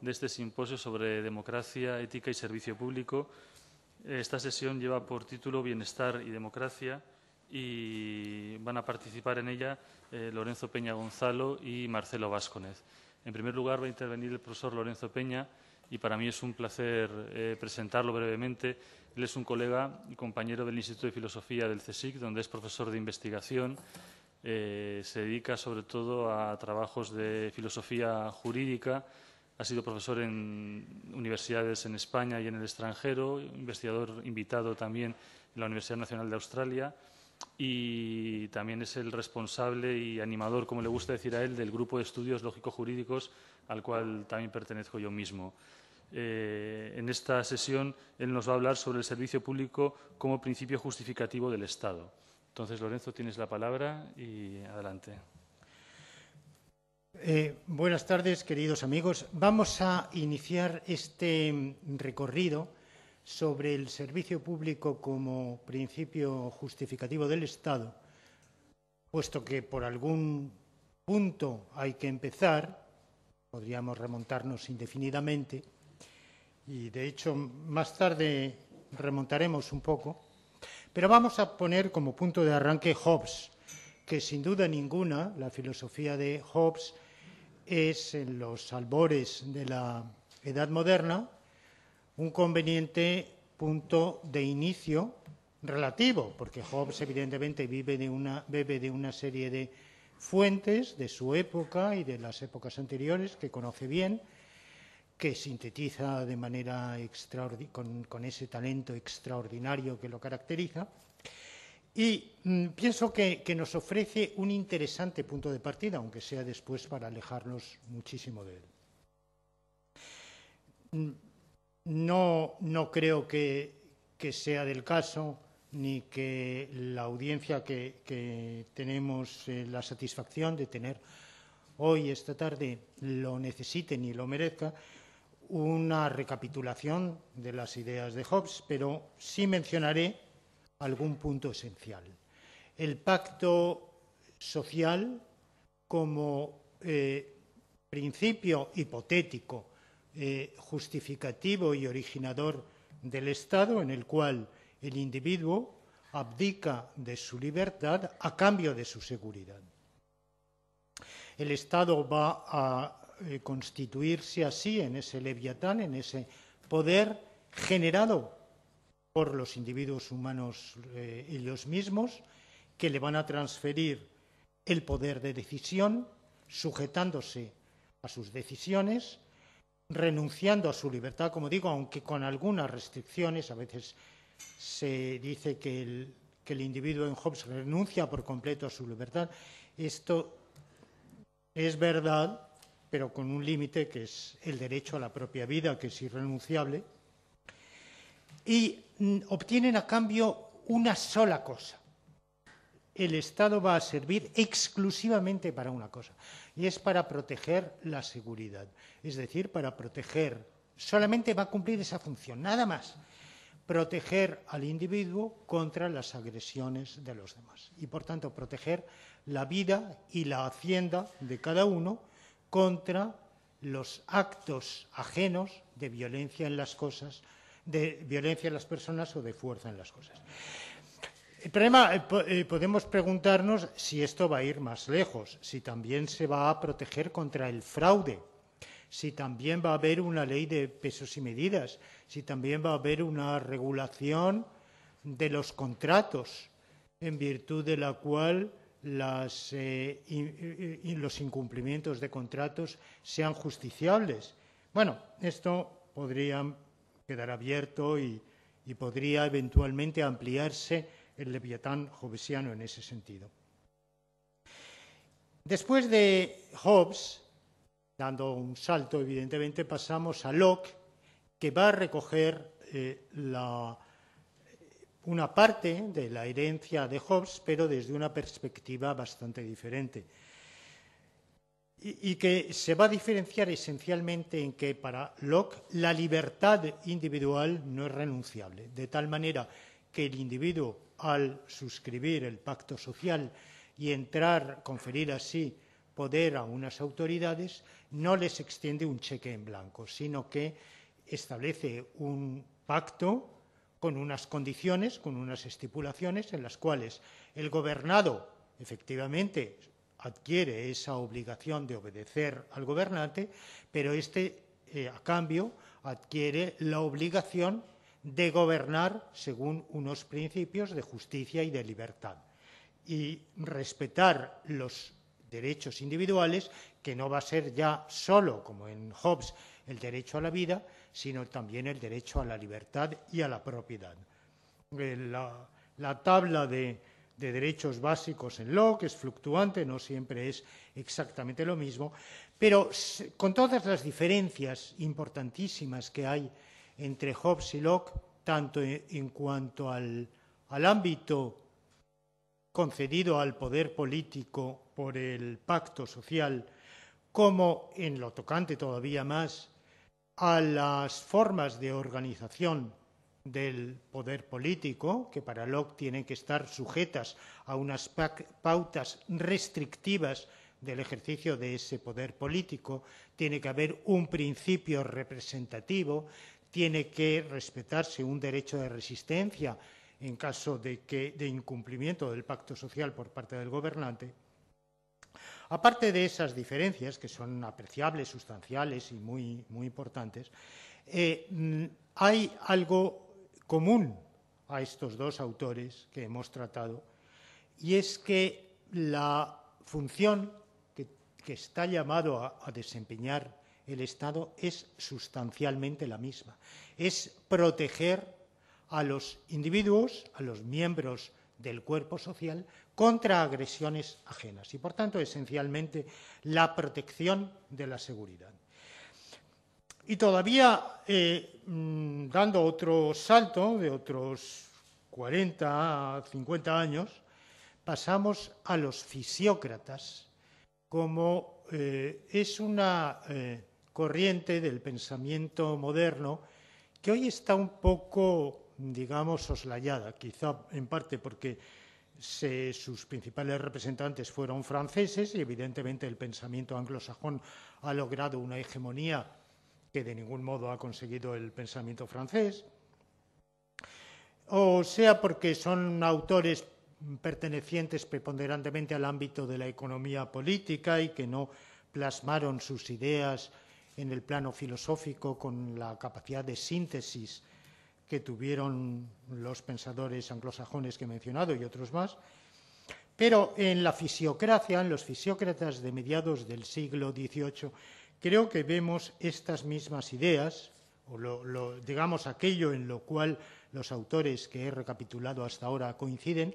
de este simposio sobre democracia, ética y servicio público. Esta sesión lleva por título Bienestar y Democracia y van a participar en ella eh, Lorenzo Peña Gonzalo y Marcelo Vásconez. En primer lugar va a intervenir el profesor Lorenzo Peña y para mí es un placer eh, presentarlo brevemente. Él es un colega y compañero del Instituto de Filosofía del CSIC, donde es profesor de investigación. Eh, se dedica sobre todo a trabajos de filosofía jurídica, ha sido profesor en universidades en España y en el extranjero, investigador invitado también en la Universidad Nacional de Australia y también es el responsable y animador, como le gusta decir a él, del grupo de estudios lógico-jurídicos al cual también pertenezco yo mismo. Eh, en esta sesión él nos va a hablar sobre el servicio público como principio justificativo del Estado. Entonces, Lorenzo, tienes la palabra y adelante. Eh, buenas tardes, queridos amigos. Vamos a iniciar este recorrido sobre el servicio público como principio justificativo del Estado, puesto que por algún punto hay que empezar, podríamos remontarnos indefinidamente, y de hecho más tarde remontaremos un poco, pero vamos a poner como punto de arranque Hobbes, que sin duda ninguna la filosofía de Hobbes es, en los albores de la Edad Moderna, un conveniente punto de inicio relativo, porque Hobbes evidentemente vive de una, bebe de una serie de fuentes de su época y de las épocas anteriores que conoce bien, que sintetiza de manera con ese talento extraordinario que lo caracteriza, y mm, pienso que, nos ofrece un interesante punto de partida, aunque sea después para alejarnos muchísimo de él. Mm, no, creo que, sea del caso ni que la audiencia que, tenemos eh, la satisfacción de tener hoy, esta tarde, lo necesite ni lo merezca, una recapitulación de las ideas de Hobbes, pero sí mencionaré algún punto esencial. El pacto social como eh, principio hipotético, eh, justificativo y originador del Estado, en el cual el individuo abdica de su libertad a cambio de su seguridad. El Estado va a eh, constituirse así en ese leviatán, en ese poder generado por los individuos humanos y eh, ellos mismos, que le van a transferir el poder de decisión, sujetándose a sus decisiones, renunciando a su libertad, como digo, aunque con algunas restricciones. A veces se dice que el, que el individuo en Hobbes renuncia por completo a su libertad. Esto es verdad, pero con un límite que es el derecho a la propia vida, que es irrenunciable y obtienen a cambio una sola cosa. El Estado va a servir exclusivamente para una cosa, y es para proteger la seguridad, es decir, para proteger, solamente va a cumplir esa función, nada más, proteger al individuo contra las agresiones de los demás, y por tanto proteger la vida y la hacienda de cada uno contra los actos ajenos de violencia en las cosas, de violencia en las personas o de fuerza en las cosas. El problema, eh, eh, podemos preguntarnos si esto va a ir más lejos, si también se va a proteger contra el fraude, si también va a haber una ley de pesos y medidas, si también va a haber una regulación de los contratos, en virtud de la cual eh, los incumplimientos de contratos sean justiciables. Bueno, esto podrían quedará abierto y, podría eventualmente ampliarse el leviatán jovesiano en ese sentido. Después de Hobbes, dando un salto evidentemente, pasamos a Locke, que va a recoger eh, una parte de la herencia de Hobbes, pero desde una perspectiva bastante diferente y, que se va a diferenciar esencialmente en que para Locke la libertad individual no es renunciable, de tal manera que el individuo al suscribir el pacto social y entrar, conferir así poder a unas autoridades, no les extiende un cheque en blanco, sino que establece un pacto con unas condiciones, con unas estipulaciones en las cuales el gobernado efectivamente adquiere esa obligación de obedecer al gobernante, pero este, eh, a cambio, adquiere la obligación de gobernar según unos principios de justicia y de libertad y respetar los derechos individuales, que no va a ser ya solo, como en Hobbes, el derecho a la vida, sino también el derecho a la libertad y a la propiedad. Eh, la tabla de, de derechos básicos en Locke, es fluctuante, no siempre es exactamente lo mismo, pero con todas las diferencias importantísimas que hay entre Hobbes y Locke, tanto e, en cuanto al, al ámbito concedido al poder político por el pacto social, como en lo tocante todavía más a las formas de organización del poder político, que para Locke tienen que estar sujetas a unas pautas restrictivas del ejercicio de ese poder político, tiene que haber un principio representativo, tiene que respetarse un derecho de resistencia en caso de, incumplimiento del pacto social por parte del gobernante. Aparte de esas diferencias, que son apreciables, sustanciales y muy, muy importantes, eh, mm, hay algo común a estos dos autores que hemos tratado, y es que la función que, está llamado a desempeñar el Estado es sustancialmente la misma, es proteger a los individuos, a los miembros del cuerpo social, contra agresiones ajenas y, por tanto, esencialmente la protección de la seguridad. Y todavía, eh, mm, dando otro salto de otros 40, 50 años, pasamos a los fisiócratas, como eh, es una eh, corriente del pensamiento moderno que hoy está un poco, digamos, soslayada, quizá en parte porque sus principales representantes fueron franceses y evidentemente el pensamiento anglosajón ha logrado una hegemonía que de ningún modo ha conseguido el pensamiento francés, o sea porque son autores pertenecientes preponderantemente al ámbito de la economía política y que no plasmaron sus ideas en el plano filosófico con la capacidad de síntesis que tuvieron los pensadores anglosajones que he mencionado y otros más. Pero en la fisiocracia, en los fisiócratas de mediados del siglo XVIII, Creo que vemos estas mismas ideas, o digamos aquello en lo cual los autores que he recapitulado hasta ahora coinciden,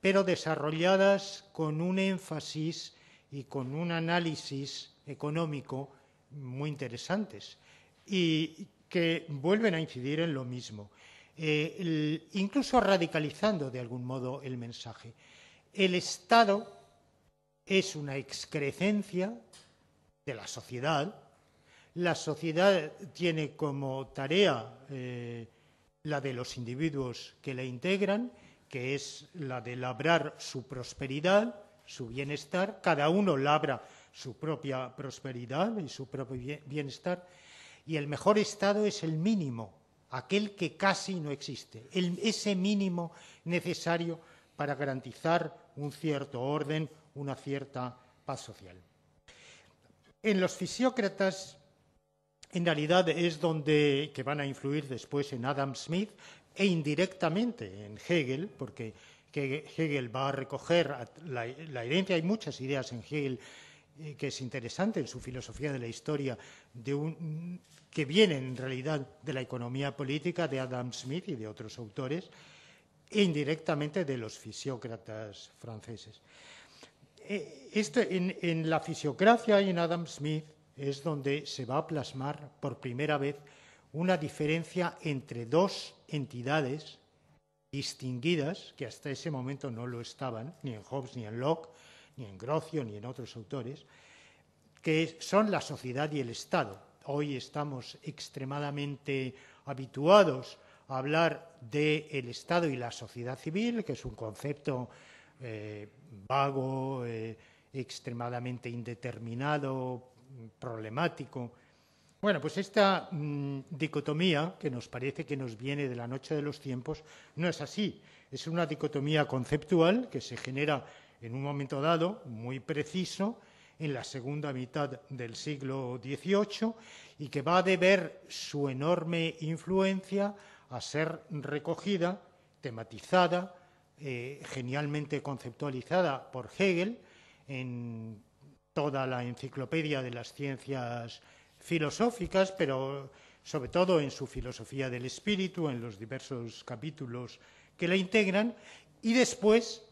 pero desarrolladas con un énfasis y con un análisis económico muy interesantes y que vuelven a incidir en lo mismo, eh, incluso radicalizando de algún modo el mensaje. El Estado es una excrecencia de la sociedad. La sociedad tiene como tarea eh, la de los individuos que la integran, que es la de labrar su prosperidad, su bienestar. Cada uno labra su propia prosperidad y su propio bienestar. Y el mejor estado es el mínimo, aquel que casi no existe, ese mínimo necesario para garantizar un cierto orden, una cierta paz social. En los fisiócratas, en realidad es donde, van a influir después en Adam Smith e indirectamente en Hegel, porque Hegel va a recoger la, herencia, hay muchas ideas en Hegel eh, que es interesante en su filosofía de la historia, que vienen en realidad de la economía política de Adam Smith y de otros autores, e indirectamente de los fisiócratas franceses. Eh, este, en, la fisiocracia y en Adam Smith es donde se va a plasmar por primera vez una diferencia entre dos entidades distinguidas, que hasta ese momento no lo estaban, ni en Hobbes, ni en Locke, ni en Grocio, ni en otros autores, que son la sociedad y el Estado. Hoy estamos extremadamente habituados a hablar del el Estado y la sociedad civil, que es un concepto eh, vago, eh, extremadamente indeterminado, problemático. Bueno, pues esta mm, dicotomía que nos parece que nos viene de la noche de los tiempos no es así. Es una dicotomía conceptual que se genera en un momento dado, muy preciso, en la segunda mitad del siglo XVIII y que va a deber su enorme influencia a ser recogida, tematizada, eh, genialmente conceptualizada por Hegel en toda la enciclopedia de las ciencias filosóficas, pero sobre todo en su filosofía del espíritu, en los diversos capítulos que la integran, y después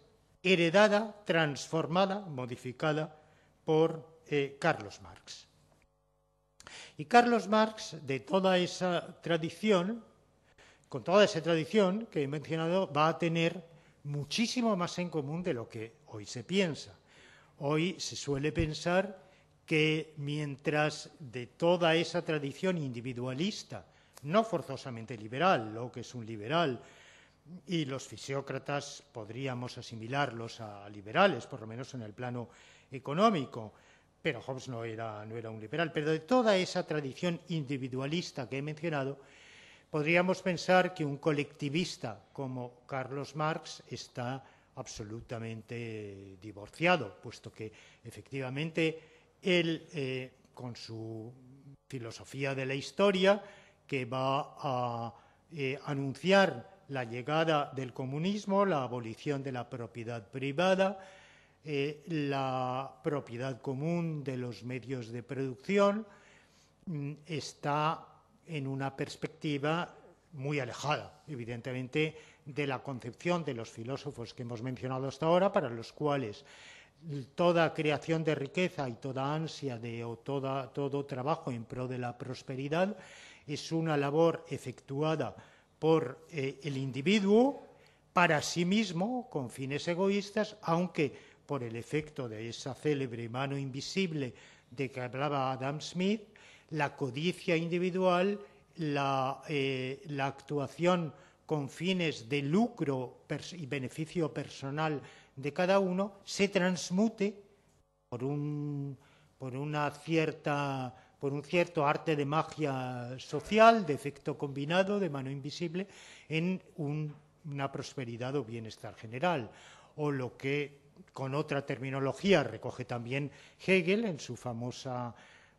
heredada, transformada, modificada por eh, Carlos Marx. Y Carlos Marx, de toda esa tradición, con toda esa tradición que he mencionado, va a tener muchísimo más en común de lo que hoy se piensa. Hoy se suele pensar que mientras de toda esa tradición individualista, no forzosamente liberal, lo que es un liberal, y los fisiócratas podríamos asimilarlos a liberales, por lo menos en el plano económico, pero Hobbes no era, no era un liberal, pero de toda esa tradición individualista que he mencionado, Podríamos pensar que un colectivista como Carlos Marx está absolutamente divorciado, puesto que efectivamente él, eh, con su filosofía de la historia, que va a eh, anunciar la llegada del comunismo, la abolición de la propiedad privada, eh, la propiedad común de los medios de producción, mm, está en una perspectiva muy alejada, evidentemente, de la concepción de los filósofos que hemos mencionado hasta ahora, para los cuales toda creación de riqueza y toda ansia de, o toda, todo trabajo en pro de la prosperidad es una labor efectuada por eh, el individuo para sí mismo, con fines egoístas, aunque por el efecto de esa célebre mano invisible de que hablaba Adam Smith, la codicia individual, eh, la, actuación con fines de lucro y beneficio personal de cada uno, se transmute por un, por un cierto arte de magia social, de efecto combinado, de mano invisible, en una prosperidad o bienestar general, o lo que con otra terminología recoge también Hegel en su famosa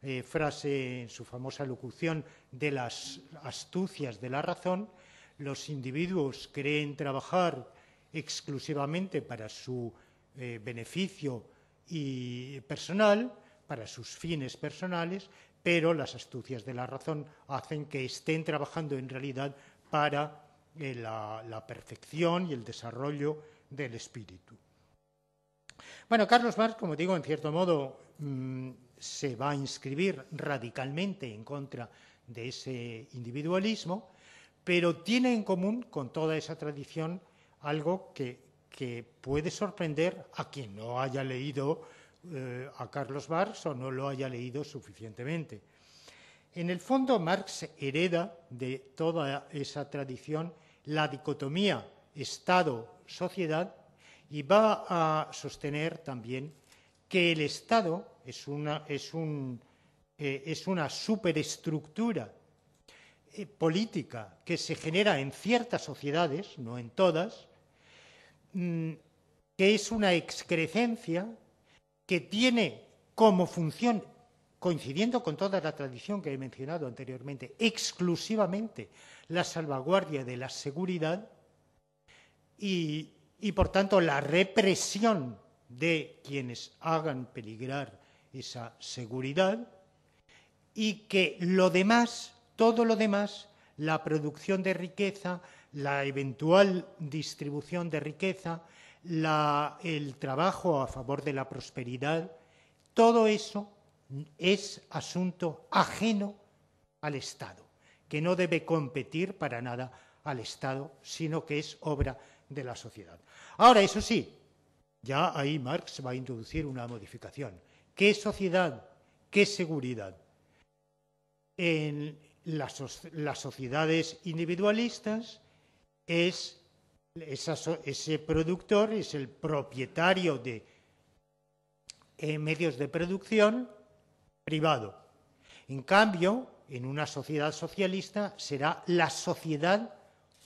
eh, frase, en su famosa locución, de las astucias de la razón, los individuos creen trabajar exclusivamente para su eh, beneficio y personal, para sus fines personales, pero las astucias de la razón hacen que estén trabajando en realidad para eh, la, perfección y el desarrollo del espíritu. Bueno, Carlos Marx, como digo, en cierto modo mm, se va a inscribir radicalmente en contra de ese individualismo, pero tiene en común con toda esa tradición algo que, puede sorprender a quien no haya leído eh, a Carlos Marx o no lo haya leído suficientemente. En el fondo, Marx hereda de toda esa tradición la dicotomía Estado-sociedad y va a sostener también que el Estado es una, es un, eh, es una superestructura eh, política que se genera en ciertas sociedades, no en todas, mm, que es una excrecencia que tiene como función, coincidiendo con toda la tradición que he mencionado anteriormente, exclusivamente la salvaguardia de la seguridad y, y por tanto, la represión de quienes hagan peligrar esa seguridad, y que lo demás, todo lo demás, la producción de riqueza, la eventual distribución de riqueza, el trabajo a favor de la prosperidad, todo eso es asunto ajeno al Estado, que no debe competir para nada al Estado, sino que es obra de la sociedad. Ahora, eso sí, ya ahí Marx va a introducir una modificación ¿Qué sociedad? ¿Qué seguridad? En las, sociedades individualistas es ese productor, es el propietario de eh, medios de producción privado. En cambio, en una sociedad socialista será la sociedad,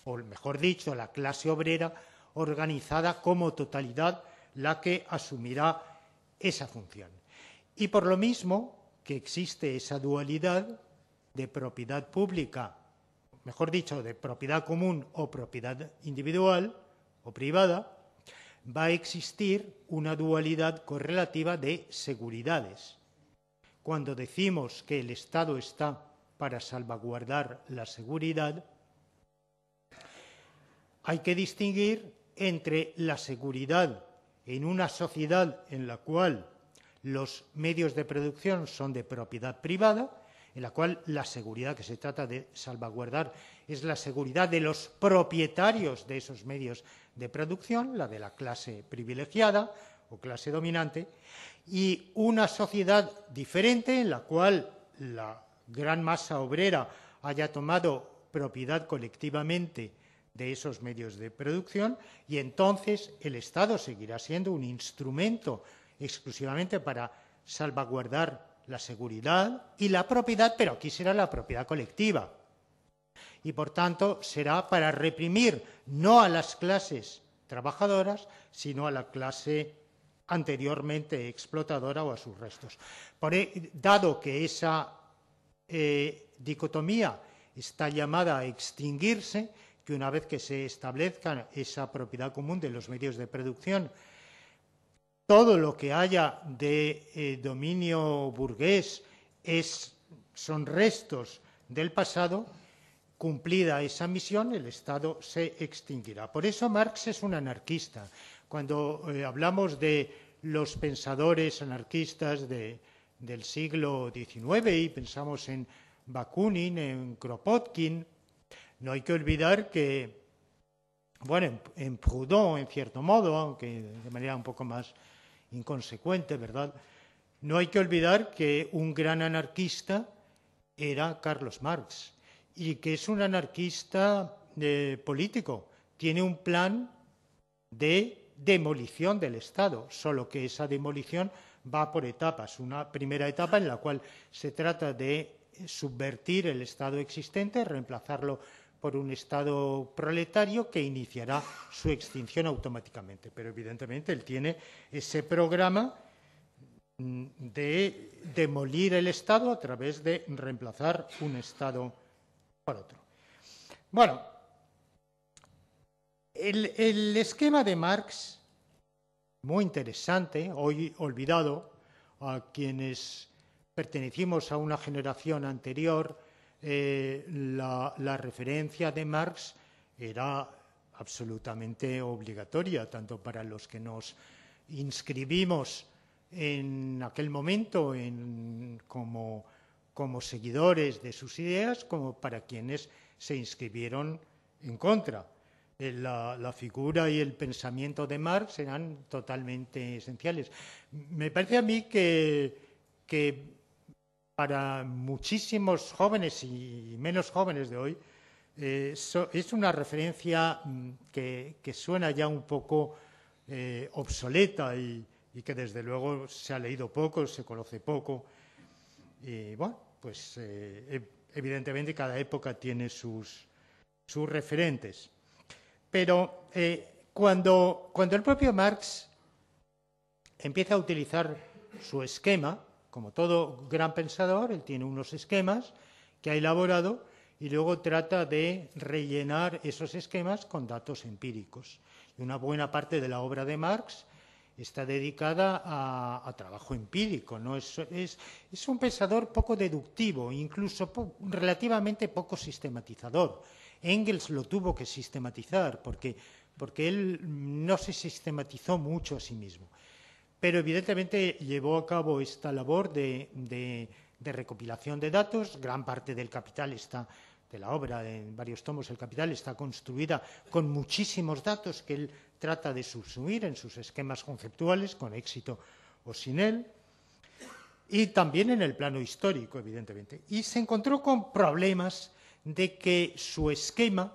o mejor dicho, la clase obrera organizada como totalidad la que asumirá esa función. Y por lo mismo que existe esa dualidad de propiedad pública, mejor dicho, de propiedad común o propiedad individual o privada, va a existir una dualidad correlativa de seguridades. Cuando decimos que el Estado está para salvaguardar la seguridad, hay que distinguir entre la seguridad en una sociedad en la cual los medios de producción son de propiedad privada, en la cual la seguridad que se trata de salvaguardar es la seguridad de los propietarios de esos medios de producción, la de la clase privilegiada o clase dominante, y una sociedad diferente en la cual la gran masa obrera haya tomado propiedad colectivamente de esos medios de producción y entonces el Estado seguirá siendo un instrumento exclusivamente para salvaguardar la seguridad y la propiedad, pero aquí será la propiedad colectiva. Y por tanto será para reprimir no a las clases trabajadoras, sino a la clase anteriormente explotadora o a sus restos. E, dado que esa eh, dicotomía está llamada a extinguirse, que una vez que se establezca esa propiedad común de los medios de producción todo lo que haya de eh, dominio burgués es, son restos del pasado, cumplida esa misión, el Estado se extinguirá. Por eso Marx es un anarquista. Cuando eh, hablamos de los pensadores anarquistas del siglo XIX y pensamos en Bakunin, en Kropotkin, no hay que olvidar que, bueno, en, en Proudhon, en cierto modo, aunque de manera un poco más inconsecuente, ¿verdad? No hay que olvidar que un gran anarquista era Carlos Marx y que es un anarquista eh, político. Tiene un plan de demolición del Estado, solo que esa demolición va por etapas. Una primera etapa en la cual se trata de subvertir el Estado existente, reemplazarlo por un Estado proletario que iniciará su extinción automáticamente. Pero evidentemente él tiene ese programa mm, de demolir el Estado a través de reemplazar un Estado por otro. Bueno, el, esquema de Marx, muy interesante, hoy olvidado a quienes pertenecimos a una generación anterior, eh, la, referencia de Marx era absolutamente obligatoria, tanto para los que nos inscribimos en aquel momento como, seguidores de sus ideas, como para quienes se inscribieron en contra. Eh, la, la, figura y el pensamiento de Marx eran totalmente esenciales. Me parece a mí que para muchísimos jóvenes y menos jóvenes de hoy, eh, es una referencia mm, que, suena ya un poco eh, obsoleta y, que desde luego se ha leído poco, se conoce poco. Y bueno, pues eh, e, evidentemente cada época tiene sus, referentes. Pero cuando el propio Marx empieza a utilizar su esquema, como todo gran pensador, él tiene unos esquemas que ha elaborado y luego trata de rellenar esos esquemas con datos empíricos. Y una buena parte de la obra de Marx está dedicada a, trabajo empírico. ¿no? Es, un pensador poco deductivo, incluso relativamente poco sistematizador. Engels lo tuvo que sistematizar porque él no se sistematizó mucho a sí mismo pero evidentemente llevó a cabo esta labor de, recopilación de datos, gran parte del capital está de la obra en varios tomos El Capital está construida con muchísimos datos que él trata de subsumir en sus esquemas conceptuales, con éxito o sin él, y también en el plano histórico, evidentemente. Y se encontró con problemas de que su esquema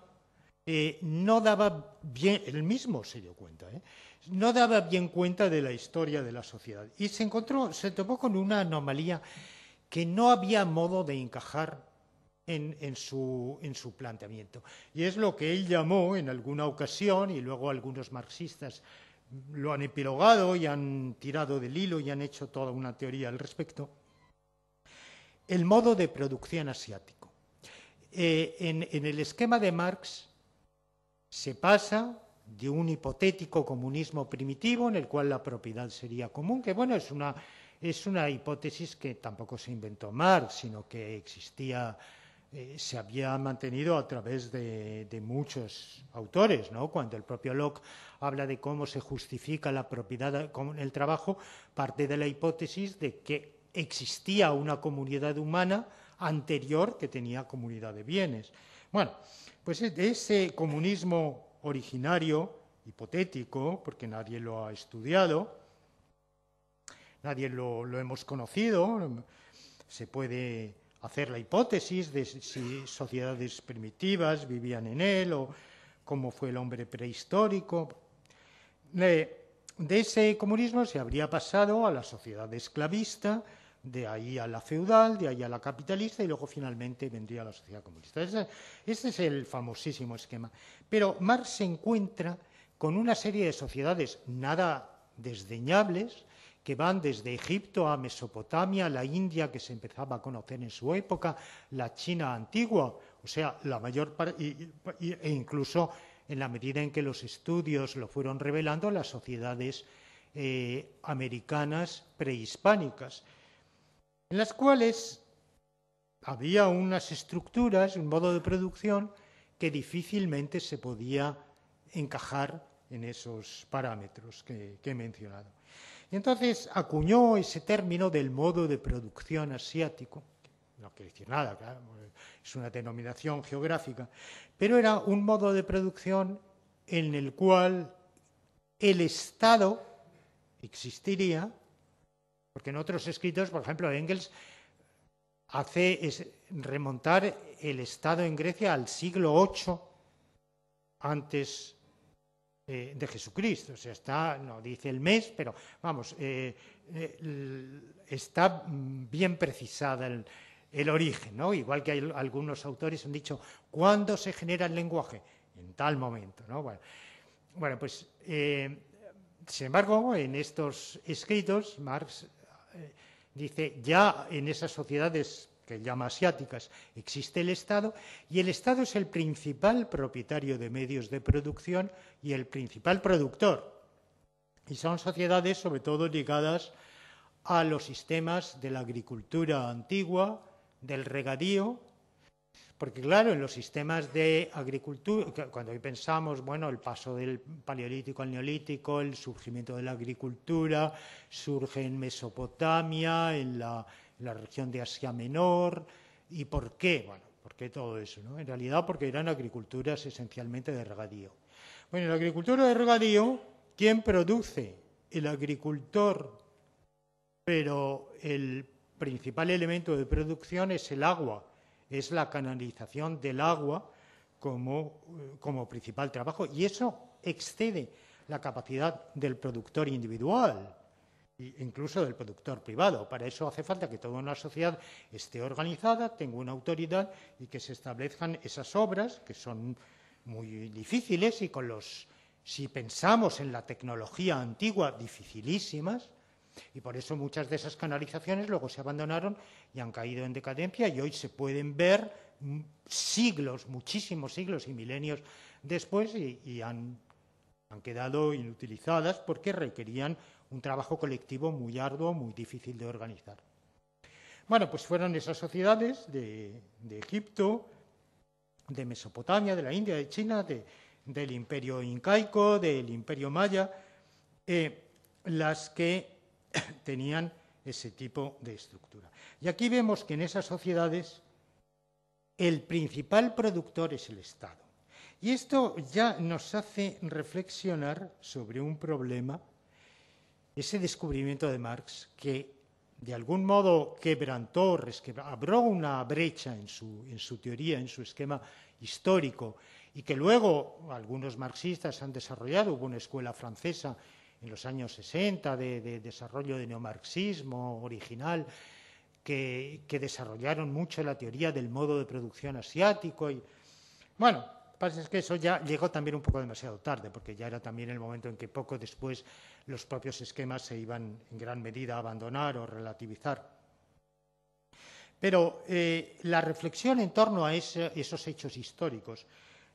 eh, no daba bien, él mismo se dio cuenta, ¿eh? no daba bien cuenta de la historia de la sociedad. Y se encontró, se topó con una anomalía que no había modo de encajar en, su, en, su, planteamiento. Y es lo que él llamó en alguna ocasión, y luego algunos marxistas lo han epilogado y han tirado del hilo y han hecho toda una teoría al respecto, el modo de producción asiático. Eh, en el esquema de Marx se pasa de un hipotético comunismo primitivo en el cual la propiedad sería común, que bueno, es una, hipótesis que tampoco se inventó Marx, sino que existía, eh, se había mantenido a través de, muchos autores, ¿no? Cuando el propio Locke habla de cómo se justifica la propiedad con el trabajo, parte de la hipótesis de que existía una comunidad humana anterior que tenía comunidad de bienes. Bueno, pues de ese comunismo originario, hipotético, porque nadie lo ha estudiado, nadie lo, hemos conocido, se puede hacer la hipótesis de si sociedades primitivas vivían en él o cómo fue el hombre prehistórico. de ese comunismo se habría pasado a la sociedad esclavista, de ahí a la feudal, de ahí a la capitalista y luego finalmente vendría a la sociedad comunista. Este, es el famosísimo esquema. Pero Marx se encuentra con una serie de sociedades nada desdeñables, que van desde Egipto a Mesopotamia, la India que se empezaba a conocer en su época, la China antigua, o sea, la mayor parte, e incluso en la medida en que los estudios lo fueron revelando, las sociedades eh, americanas prehispánicas en las cuales había unas estructuras, un modo de producción que difícilmente se podía encajar en esos parámetros que, he mencionado. Y entonces acuñó ese término del modo de producción asiático, no quiere decir nada, claro, es una denominación geográfica, pero era un modo de producción en el cual el Estado existiría porque en otros escritos, por ejemplo, Engels hace remontar el Estado en Grecia al siglo VIII antes eh, de Jesucristo. O sea, está, no dice el mes, pero vamos, eh, eh, está bien precisada el, origen, ¿no? Igual que algunos autores han dicho, ¿cuándo se genera el lenguaje? En tal momento, bueno pues, sin embargo, en estos escritos, Marx eh, dice, ya en esas sociedades que llama asiáticas existe el Estado y el Estado es el principal propietario de medios de producción y el principal productor. Y son sociedades sobre todo ligadas a los sistemas de la agricultura antigua, del regadío porque claro, en los sistemas de agricultura, cuando hoy pensamos, bueno, el paso del paleolítico al neolítico, el surgimiento de la agricultura, surge en Mesopotamia, en la, región de Asia Menor, ¿y por qué? Bueno, ¿por qué todo eso? No? En realidad porque eran agriculturas esencialmente de regadío. Bueno, la agricultura de regadío, ¿quién produce? El agricultor, pero el principal elemento de producción es el agua es la canalización del agua eh, como, principal trabajo. Y eso excede la capacidad del productor individual, incluso del productor privado. Para eso hace falta que toda una sociedad esté organizada, tenga una autoridad y que se establezcan esas obras que son muy difíciles y con los, si pensamos en la tecnología antigua, dificilísimas, y por eso muchas de esas canalizaciones luego se abandonaron y han caído en decadencia y hoy se pueden ver siglos, muchísimos siglos y milenios después y, han, han quedado inutilizadas porque requerían un trabajo colectivo muy arduo, muy difícil de organizar. Bueno, pues fueron esas sociedades de, Egipto, de Mesopotamia, de la India, de China, del imperio incaico, del imperio maya, eh, las que tenían ese tipo de estructura. Y aquí vemos que en esas sociedades el principal productor es el Estado. Y esto ya nos hace reflexionar sobre un problema, ese descubrimiento de Marx, que de algún modo quebrantó, abrió una brecha en su, en su teoría, en su esquema histórico, y que luego algunos marxistas han desarrollado, hubo una escuela francesa en los años 60 de, desarrollo de neomarxismo original, que, desarrollaron mucho la teoría del modo de producción asiático. Y, bueno, parece que eso ya llegó también un poco demasiado tarde, porque ya era también el momento en que poco después los propios esquemas se iban en gran medida a abandonar o relativizar. Pero eh, la reflexión en torno a esos hechos históricos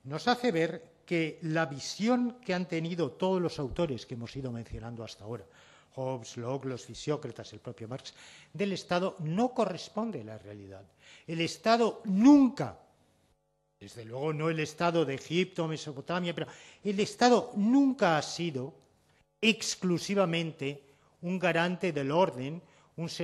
nos hace ver que la visión que han tenido todos los autores que hemos ido mencionando hasta ahora, Hobbes, Locke, los fisiócratas, el propio Marx, del Estado no corresponde a la realidad. El Estado nunca, desde luego no el Estado de Egipto, Mesopotamia, pero el Estado nunca ha sido exclusivamente un garante del orden,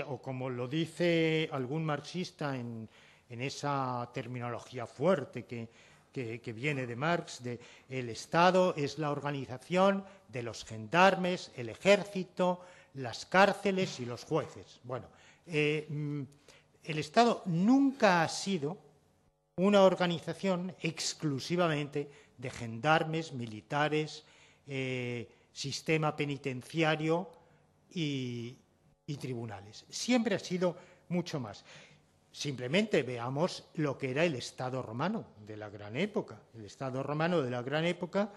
o como lo dice algún marxista en esa terminología fuerte que que, viene de Marx, de el Estado es la organización de los gendarmes, el ejército, las cárceles y los jueces. Bueno, eh, mm, el Estado nunca ha sido una organización exclusivamente de gendarmes, militares, eh, sistema penitenciario y tribunales. Siempre ha sido mucho más. Simplemente veamos lo que era el Estado romano de la gran época. El Estado romano de la gran época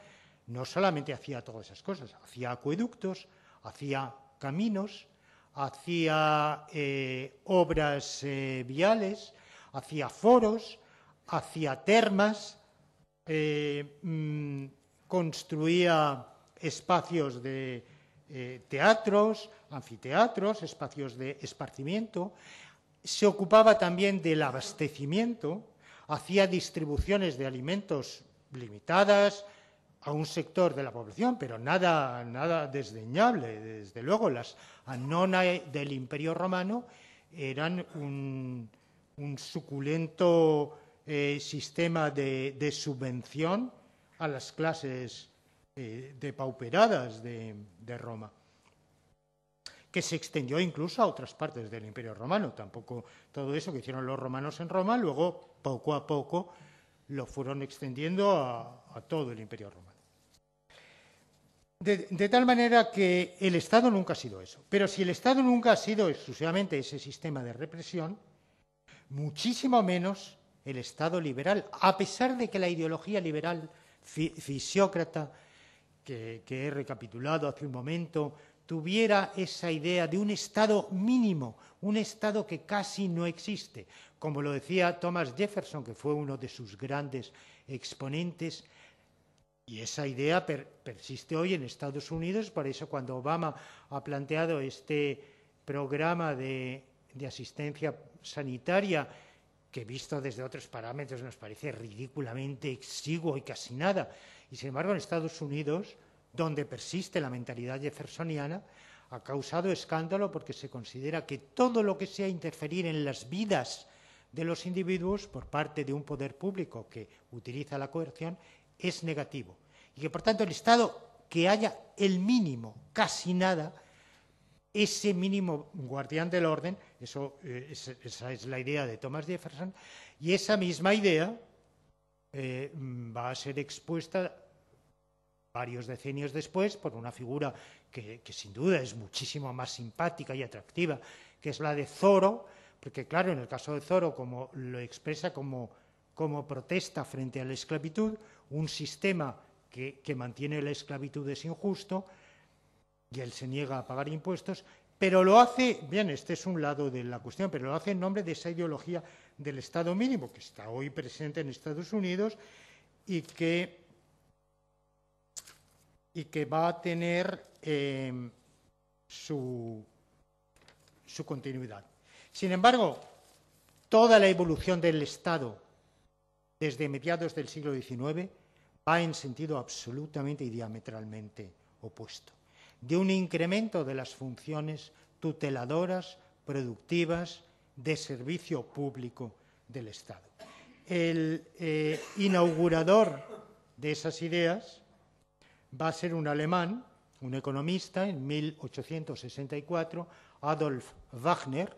no solamente hacía todas esas cosas, hacía acueductos, hacía caminos, hacía eh, obras eh, viales, hacía foros, hacía termas, eh, mm, construía espacios de teatros, anfiteatros, espacios de esparcimiento, se ocupaba también del abastecimiento, hacía distribuciones de alimentos limitadas a un sector de la población, pero nada, desdeñable. Desde luego, las anonae del Imperio Romano eran un, suculento eh, sistema de, subvención a las clases eh, de depauperadas de Roma que se extendió incluso a otras partes del Imperio Romano. Tampoco todo eso que hicieron los romanos en Roma, luego poco a poco lo fueron extendiendo a, todo el Imperio Romano. De, tal manera que el Estado nunca ha sido eso. Pero si el Estado nunca ha sido exclusivamente ese sistema de represión, muchísimo menos el Estado liberal, a pesar de que la ideología liberal fisiócrata que he recapitulado hace un momento tuviera esa idea de un Estado mínimo, un Estado que casi no existe. Como lo decía Thomas Jefferson, que fue uno de sus grandes exponentes, y esa idea persiste hoy en Estados Unidos, por eso cuando Obama ha planteado este programa de, de asistencia sanitaria, que visto desde otros parámetros nos parece ridículamente exiguo y casi nada, y sin embargo en Estados Unidos donde persiste la mentalidad jeffersoniana, ha causado escándalo porque se considera que todo lo que sea interferir en las vidas de los individuos por parte de un poder público que utiliza la coerción es negativo. Y que, por tanto, el Estado que haya el mínimo, casi nada, ese mínimo guardián del orden, eh, esa es la idea de Thomas Jefferson, y esa misma idea eh, va a ser expuesta varios decenios después por una figura que, sin duda es muchísimo más simpática y atractiva, que es la de Zoro, porque claro, en el caso de Zoro, como lo expresa como, como protesta frente a la esclavitud, un sistema que, que mantiene la esclavitud es injusto y él se niega a pagar impuestos, pero lo hace, bien, este es un lado de la cuestión, pero lo hace en nombre de esa ideología del Estado mínimo que está hoy presente en Estados Unidos y que y que va a tener em, su, continuidad. Sin embargo, toda la evolución del Estado desde mediados del siglo XIX va en sentido absolutamente y diametralmente opuesto, de un incremento de las funciones tuteladoras, productivas, de servicio público del Estado. El eh, inaugurador de esas ideas va a ser un alemán, un economista, en 1864, Adolf Wagner,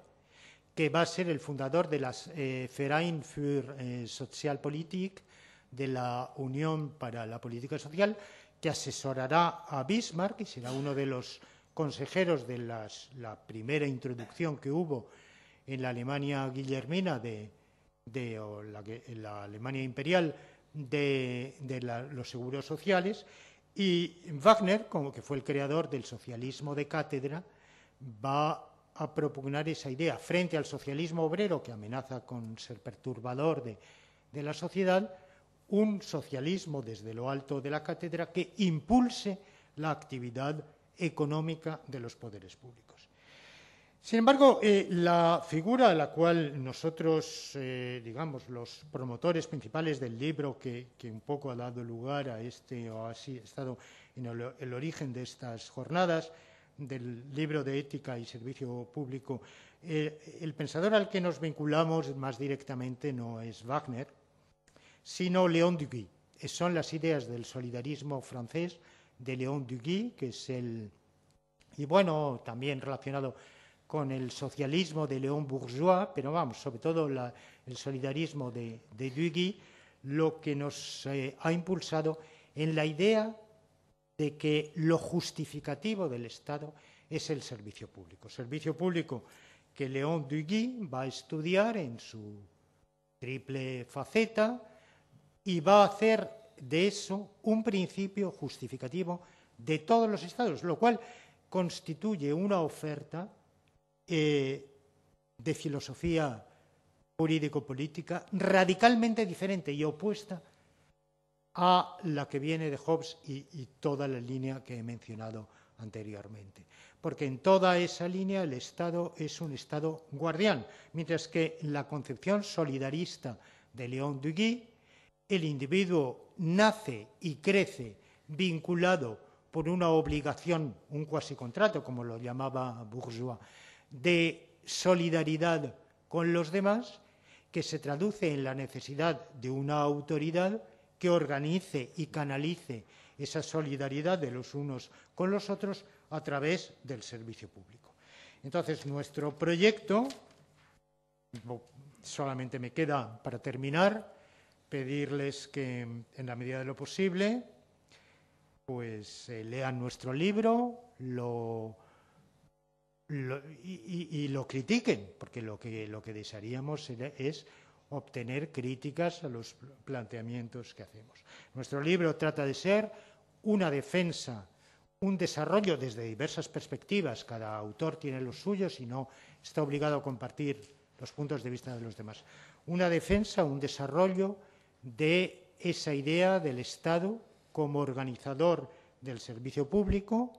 que va a ser el fundador de las eh, Verein für eh, Sozialpolitik, de la Unión para la Política Social, que asesorará a Bismarck y será uno de los consejeros de la primera introducción que hubo en la Alemania guillermina de, la, Alemania imperial de, los seguros sociales y Wagner, como que fue el creador del socialismo de cátedra, va a propugnar esa idea frente al socialismo obrero que amenaza con ser perturbador de, de la sociedad, un socialismo desde lo alto de la cátedra que impulse la actividad económica de los poderes públicos. Sin embargo, eh, la figura a la cual nosotros, eh, digamos, los promotores principales del libro que, un poco ha dado lugar a este, o ha estado en el, origen de estas jornadas, del libro de ética y servicio público, eh, el pensador al que nos vinculamos más directamente no es Wagner, sino Léon Duguy. Son las ideas del solidarismo francés de Léon Duguy, que es el, y bueno, también relacionado con el socialismo de León Bourgeois, pero vamos, sobre todo el solidarismo de, de Duguy, lo que nos eh, ha impulsado en la idea de que lo justificativo del Estado es el servicio público. Servicio público que León Duguy va a estudiar en su triple faceta y va a hacer de eso un principio justificativo de todos los estados, lo cual constituye una oferta eh, de filosofía jurídico-política radicalmente diferente y opuesta a la que viene de Hobbes y, toda la línea que he mencionado anteriormente. Porque en toda esa línea el Estado es un Estado guardián, mientras que en la concepción solidarista de León Duguy, el individuo nace y crece vinculado por una obligación, un cuasi contrato, como lo llamaba Bourgeois, de solidaridad con los demás que se traduce en la necesidad de una autoridad que organice y canalice esa solidaridad de los unos con los otros a través del servicio público. Entonces, nuestro proyecto, solamente me queda para terminar, pedirles que en la medida de lo posible, pues eh, lean nuestro libro, lo y, y, lo critiquen, porque lo que, lo que desearíamos es obtener críticas a los planteamientos que hacemos. Nuestro libro trata de ser una defensa, un desarrollo desde diversas perspectivas. Cada autor tiene los suyos y no está obligado a compartir los puntos de vista de los demás. Una defensa, un desarrollo de esa idea del Estado como organizador del servicio público,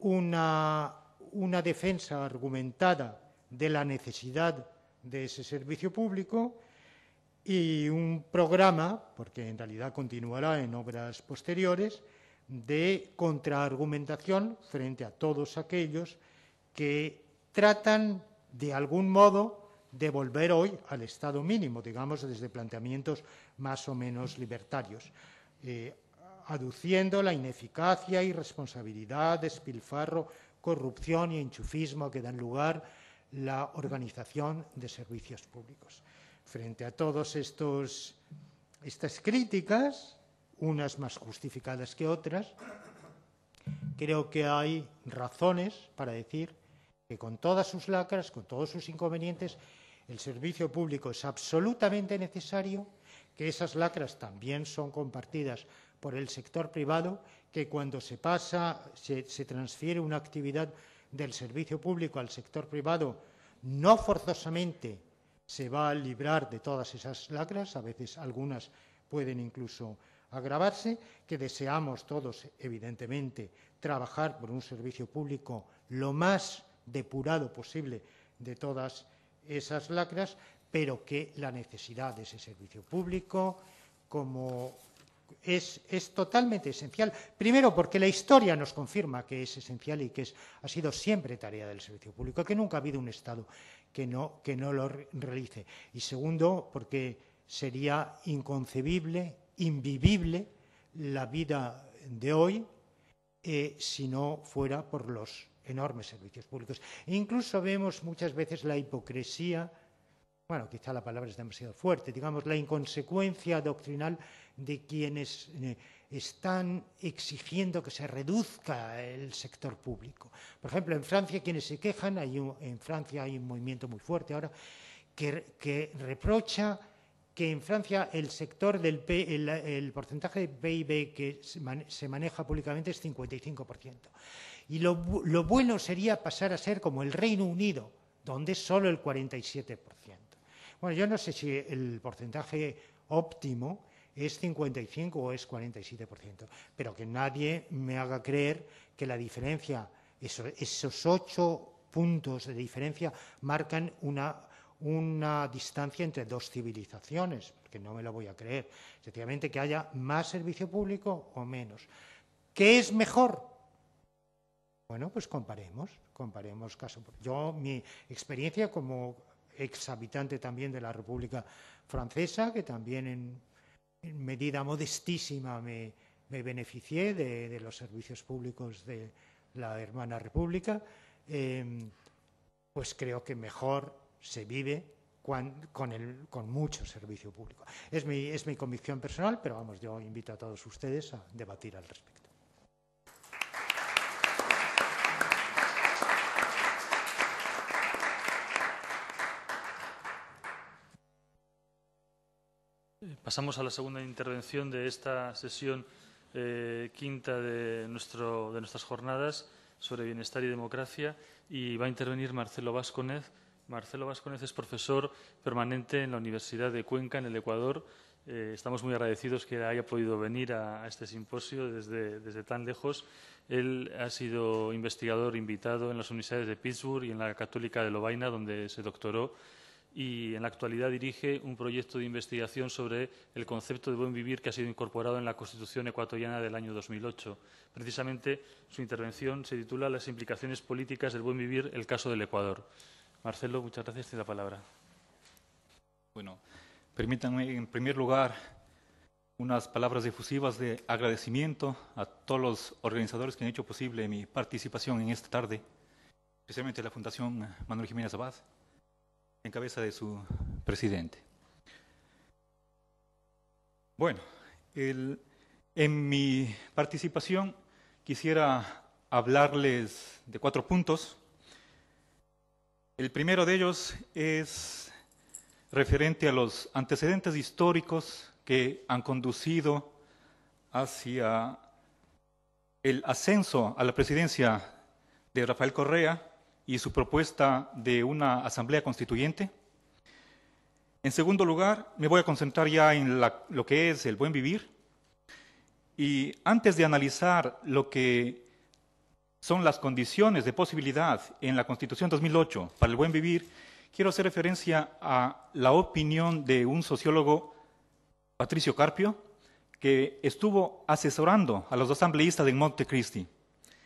una una defensa argumentada de la necesidad de ese servicio público y un programa, porque en realidad continuará en obras posteriores, de contraargumentación frente a todos aquellos que tratan de algún modo de volver hoy al estado mínimo, digamos, desde planteamientos más o menos libertarios, eh, aduciendo la ineficacia, irresponsabilidad, despilfarro corrupción y enchufismo que dan lugar la organización de servicios públicos. Frente a todas estas críticas, unas más justificadas que otras, creo que hay razones para decir que con todas sus lacras, con todos sus inconvenientes, el servicio público es absolutamente necesario, que esas lacras también son compartidas por el sector privado que cuando se pasa, se, transfiere una actividad del servicio público al sector privado, no forzosamente se va a librar de todas esas lacras, a veces algunas pueden incluso agravarse, que deseamos todos, evidentemente, trabajar por un servicio público lo más depurado posible de todas esas lacras, pero que la necesidad de ese servicio público, como es, totalmente esencial. Primero, porque la historia nos confirma que es esencial y que ha sido siempre tarea del servicio público, que nunca ha habido un Estado que no, lo realice. Y segundo, porque sería inconcebible, invivible la vida de hoy eh, si no fuera por los enormes servicios públicos. E incluso vemos muchas veces la hipocresía, bueno, quizá la palabra es demasiado fuerte, digamos, la inconsecuencia doctrinal de quienes eh, están exigiendo que se reduzca el sector público. Por ejemplo, en Francia quienes se quejan, en Francia hay un movimiento muy fuerte ahora que, reprocha que en Francia el sector del porcentaje de PIB que se maneja públicamente es 55%. Y lo, lo bueno sería pasar a ser como el Reino Unido, donde es solo el 47%. Bueno, yo no sé si el porcentaje óptimo es 55 o es 47%. Pero que nadie me haga creer que la diferencia, esos, ocho puntos de diferencia marcan una, una distancia entre dos civilizaciones, porque no me lo voy a creer. Sencillamente que haya más servicio público o menos. ¿Qué es mejor? Bueno, pues comparemos, comparemos caso. Yo, mi experiencia como exhabitante también de la República Francesa, que también en en medida modestísima me, beneficié de, los servicios públicos de la hermana república, em, pues creo que mejor se vive con, con mucho servicio público. Es mi, es mi convicción personal, pero vamos, yo invito a todos ustedes a debatir al respecto. Pasamos a la segunda intervención de esta sesión eh, quinta de, nuestras jornadas sobre bienestar y democracia y va a intervenir Marcelo Vasconez. Marcelo Vásconez es profesor permanente en la Universidad de Cuenca, en el Ecuador. Eh, estamos muy agradecidos que haya podido venir a, este simposio desde, tan lejos. Él ha sido investigador invitado en las universidades de Pittsburgh y en la Católica de Lovaina, donde se doctoró y en la actualidad dirige un proyecto de investigación sobre el concepto de buen vivir que ha sido incorporado en la Constitución ecuatoriana del año 2008. Precisamente su intervención se titula Las implicaciones políticas del buen vivir, el caso del Ecuador. Marcelo, muchas gracias. Tiene la palabra. Bueno, permítanme en primer lugar unas palabras difusivas de agradecimiento a todos los organizadores que han hecho posible mi participación en esta tarde, especialmente la Fundación Manuel Jiménez Abad cabeza de su presidente. Bueno, en mi participación quisiera hablarles de cuatro puntos. El primero de ellos es referente a los antecedentes históricos que han conducido hacia el ascenso a la presidencia de Rafael Correa y su propuesta de una asamblea constituyente. En segundo lugar, me voy a concentrar ya en lo que es el buen vivir. Y antes de analizar lo que son las condiciones de posibilidad en la Constitución 2008 para el buen vivir, quiero hacer referencia a la opinión de un sociólogo, Patricio Carpio, que estuvo asesorando a los asambleístas de Montecristi.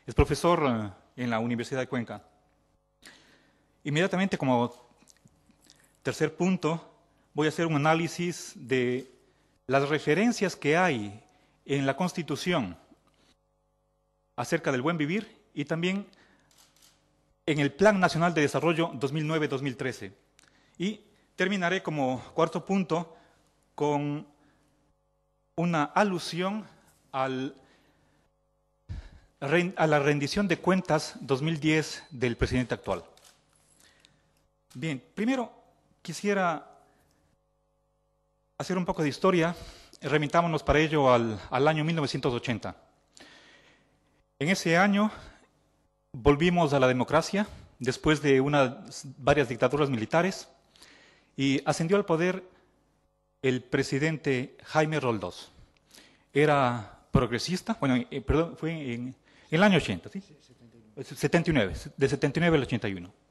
Es profesor eh, en la Universidad de Cuenca. Inmediatamente como tercer punto, voy a hacer un análisis de las referencias que hay en la Constitución acerca del buen vivir y también en el Plan Nacional de Desarrollo 2009-2013. Y terminaré como cuarto punto con una alusión al, a la rendición de cuentas 2010 del presidente actual. Bien, primero quisiera hacer un poco de historia, remitámonos para ello al, año 1980. En ese año volvimos a la democracia después de unas, varias dictaduras militares y ascendió al poder el presidente Jaime Roldós. Era progresista, bueno, eh, perdón, fue en, el año 80, ¿sí? 79, de 79 al 81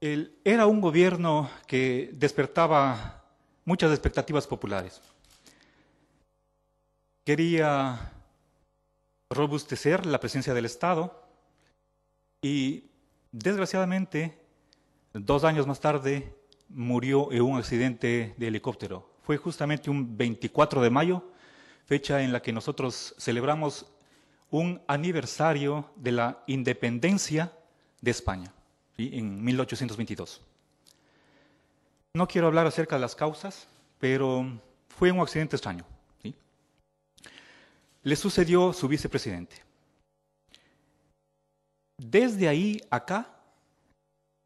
era un gobierno que despertaba muchas expectativas populares. Quería robustecer la presencia del Estado y desgraciadamente dos años más tarde murió en un accidente de helicóptero. Fue justamente un 24 de mayo, fecha en la que nosotros celebramos un aniversario de la independencia de España en 1822. No quiero hablar acerca de las causas, pero fue un accidente extraño. Le sucedió su vicepresidente. Desde ahí acá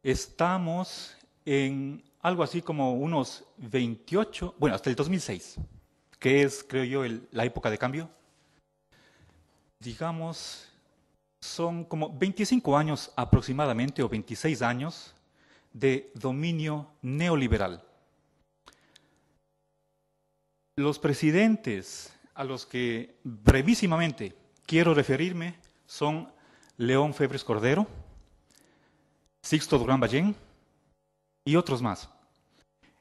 estamos en algo así como unos 28, bueno, hasta el 2006, que es, creo yo, la época de cambio. Digamos, son como 25 años aproximadamente o 26 años de dominio neoliberal. Los presidentes a los que brevísimamente quiero referirme son León Febres Cordero, Sixto Durán Ballén y otros más.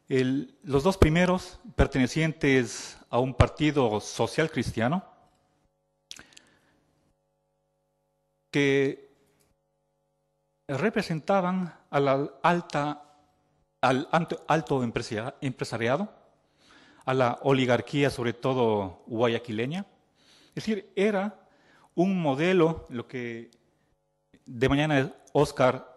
los dos primeros pertenecientes a un partido social cristiano, que representaban a la alta, al alto empresariado, a la oligarquía, sobre todo guayaquileña. Es decir, era un modelo, lo que de mañana Oscar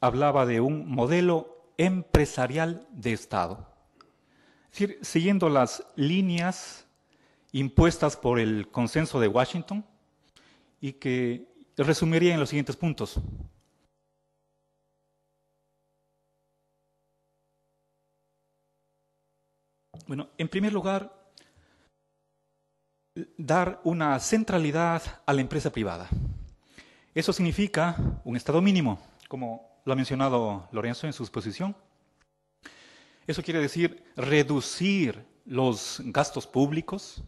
hablaba de un modelo empresarial de Estado. Es decir, siguiendo las líneas impuestas por el consenso de Washington y que resumiría en los siguientes puntos. Bueno, en primer lugar, dar una centralidad a la empresa privada. Eso significa un Estado mínimo, como lo ha mencionado Lorenzo en su exposición. Eso quiere decir reducir los gastos públicos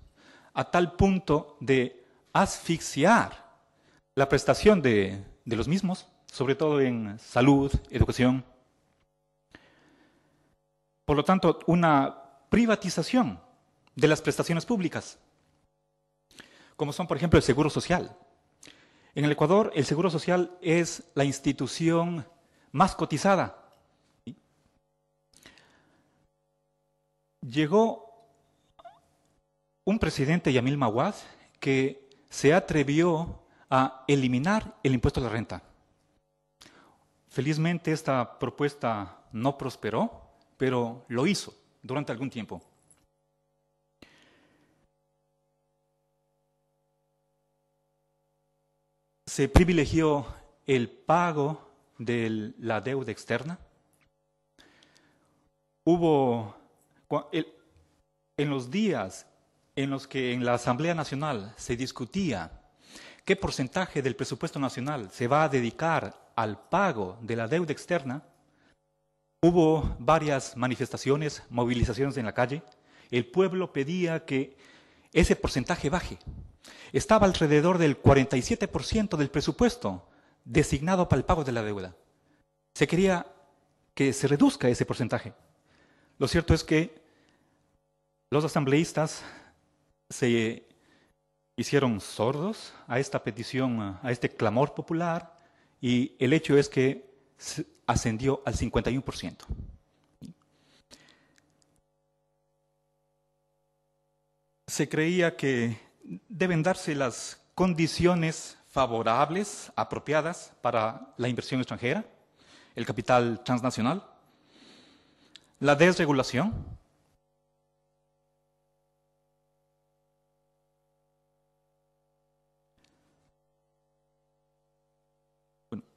a tal punto de asfixiar la prestación de, los mismos, sobre todo en salud, educación. Por lo tanto, una privatización de las prestaciones públicas, como son, por ejemplo, el Seguro Social. En el Ecuador, el Seguro Social es la institución más cotizada. Llegó un presidente, Yamil Mawad, que se atrevió a eliminar el impuesto a la renta. Felizmente esta propuesta no prosperó, pero lo hizo durante algún tiempo. Se privilegió el pago de la deuda externa. Hubo en los días en los que en la Asamblea Nacional se discutía ¿Qué porcentaje del presupuesto nacional se va a dedicar al pago de la deuda externa? Hubo varias manifestaciones, movilizaciones en la calle. El pueblo pedía que ese porcentaje baje. Estaba alrededor del 47% del presupuesto designado para el pago de la deuda. Se quería que se reduzca ese porcentaje. Lo cierto es que los asambleístas se hicieron sordos a esta petición, a este clamor popular, y el hecho es que ascendió al 51%. Se creía que deben darse las condiciones favorables, apropiadas para la inversión extranjera, el capital transnacional, la desregulación,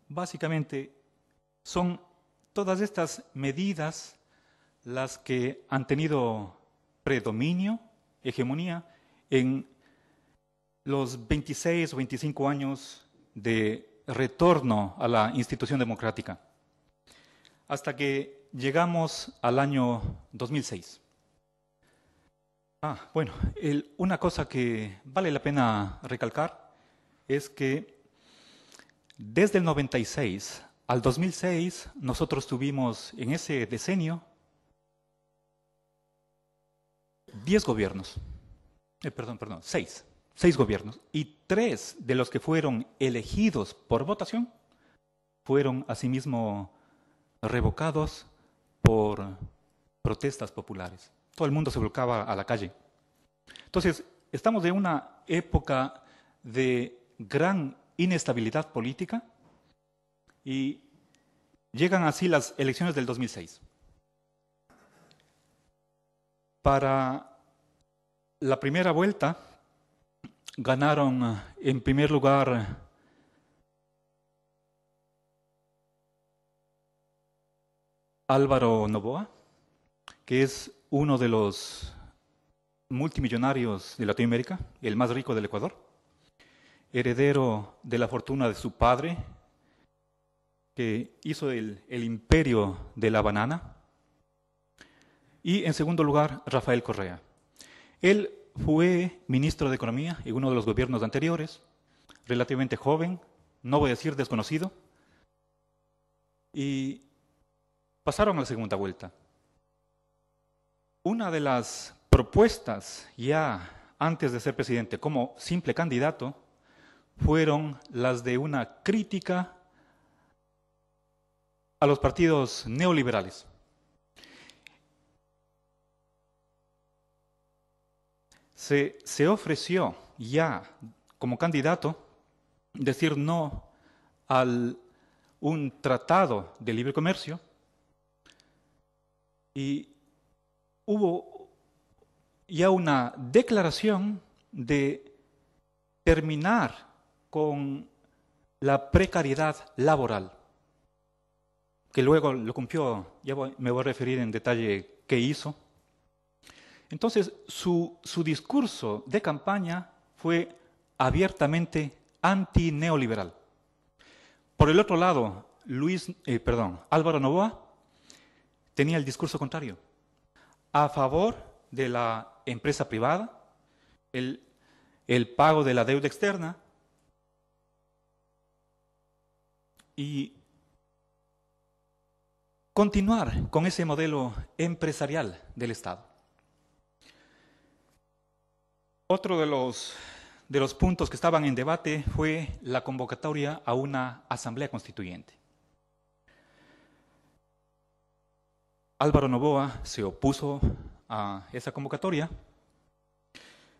básicamente son todas estas medidas las que han tenido predominio, hegemonía, en los 26 o 25 años de retorno a la institución democrática, hasta que llegamos al año 2006. Ah, bueno, una cosa que vale la pena recalcar es que desde el 96 al 2006, nosotros tuvimos en ese decenio 10 gobiernos, eh, perdón, perdón, 6, 6 gobiernos, y 3 de los que fueron elegidos por votación fueron asimismo revocados por protestas populares. Todo el mundo se volcaba a la calle. Entonces, estamos en una época de gran inestabilidad política y llegan así las elecciones del 2006. Para la primera vuelta ganaron eh, en primer lugar Álvaro Novoa, que es uno de los multimillonarios de Latinoamérica, el más rico del Ecuador heredero de la fortuna de su padre, que hizo el, imperio de la banana. Y en segundo lugar, Rafael Correa. Él fue ministro de Economía en uno de los gobiernos anteriores, relativamente joven, no voy a decir desconocido, y pasaron a la segunda vuelta. Una de las propuestas ya antes de ser presidente como simple candidato fueron las de una crítica a los partidos neoliberales. Se, ofreció ya como candidato decir no a un tratado de libre comercio y hubo ya una declaración de terminar con la precariedad laboral, que luego lo cumplió, ya me voy a referir en detalle qué hizo. Entonces, su, discurso de campaña fue abiertamente antineoliberal. Por el otro lado, Luis, eh, perdón, Álvaro Novoa tenía el discurso contrario, a favor de la empresa privada, el pago de la deuda externa, y continuar con ese modelo empresarial del Estado. Otro de los, de los puntos que estaban en debate fue la convocatoria a una asamblea constituyente. Álvaro Novoa se opuso a esa convocatoria.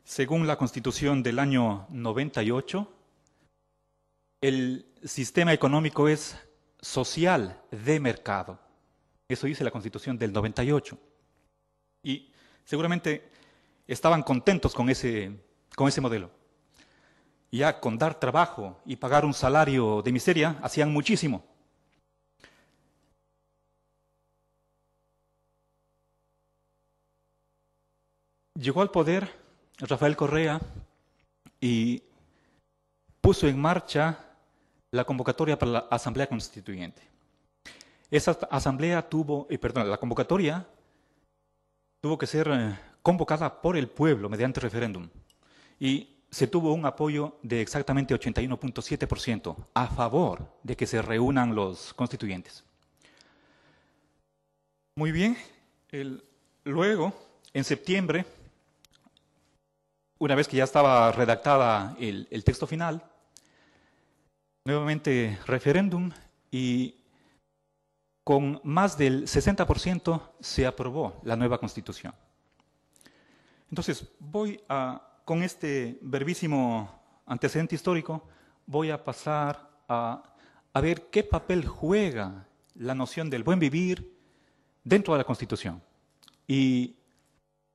Según la constitución del año 98, el sistema económico es social de mercado. Eso dice la Constitución del 98. Y seguramente estaban contentos con ese, con ese modelo. Ya con dar trabajo y pagar un salario de miseria hacían muchísimo. Llegó al poder Rafael Correa y puso en marcha la convocatoria para la Asamblea Constituyente. Esa asamblea tuvo, perdón, la convocatoria tuvo que ser eh, convocada por el pueblo mediante referéndum y se tuvo un apoyo de exactamente 81.7% a favor de que se reúnan los constituyentes. Muy bien, luego, en septiembre, una vez que ya estaba redactada el texto final, nuevamente referéndum y con más del 60% se aprobó la nueva constitución. Entonces, voy a, con este brevísimo antecedente histórico, voy a pasar a, a ver qué papel juega la noción del buen vivir dentro de la constitución y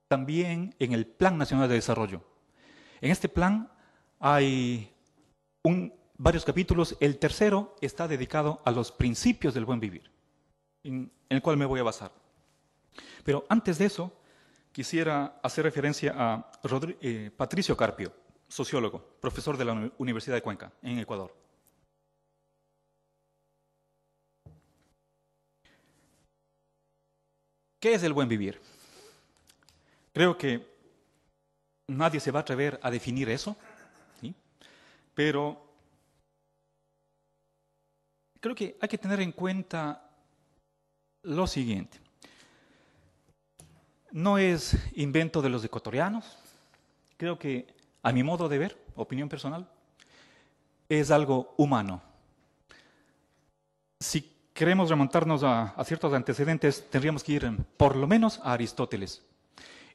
también en el Plan Nacional de Desarrollo. En este plan hay un varios capítulos. El tercero está dedicado a los principios del buen vivir, en el cual me voy a basar. Pero antes de eso, quisiera hacer referencia a eh, Patricio Carpio, sociólogo, profesor de la Universidad de Cuenca, en Ecuador. ¿Qué es el buen vivir? Creo que nadie se va a atrever a definir eso, pero creo que hay que tener en cuenta lo siguiente. No es invento de los ecuatorianos, creo que a mi modo de ver, opinión personal, es algo humano. Si queremos remontarnos a, ciertos antecedentes, tendríamos que ir por lo menos a Aristóteles.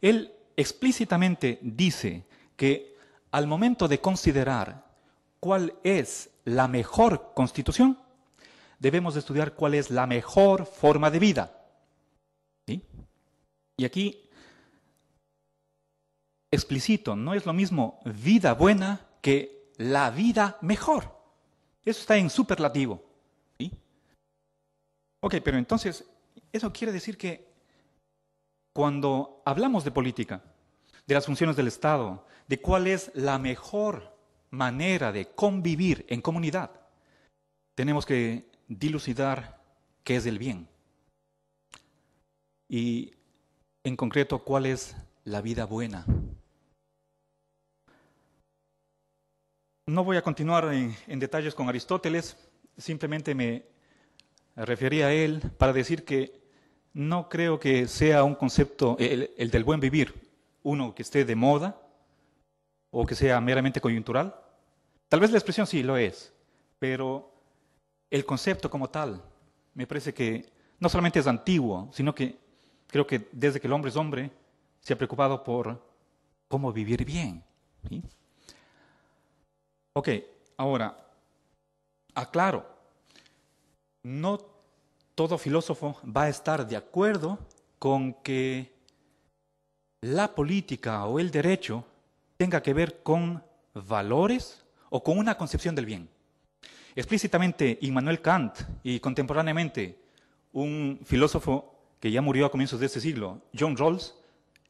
Él explícitamente dice que al momento de considerar cuál es la mejor constitución, debemos estudiar cuál es la mejor forma de vida. Y aquí, explicito, no es lo mismo vida buena que la vida mejor. Eso está en superlativo. Ok, pero entonces, eso quiere decir que cuando hablamos de política, de las funciones del Estado, de cuál es la mejor manera de convivir en comunidad, tenemos que dilucidar qué es el bien y en concreto cuál es la vida buena. No voy a continuar en, detalles con Aristóteles, simplemente me referí a él para decir que no creo que sea un concepto, el del buen vivir, uno que esté de moda o que sea meramente coyuntural. Tal vez la expresión sí lo es, pero el concepto como tal, me parece que no solamente es antiguo, sino que creo que desde que el hombre es hombre, se ha preocupado por cómo vivir bien. Ok, ahora, aclaro, no todo filósofo va a estar de acuerdo con que la política o el derecho tenga que ver con valores o con una concepción del bien. Explícitamente, Immanuel Kant y contemporáneamente un filósofo que ya murió a comienzos de este siglo, John Rawls,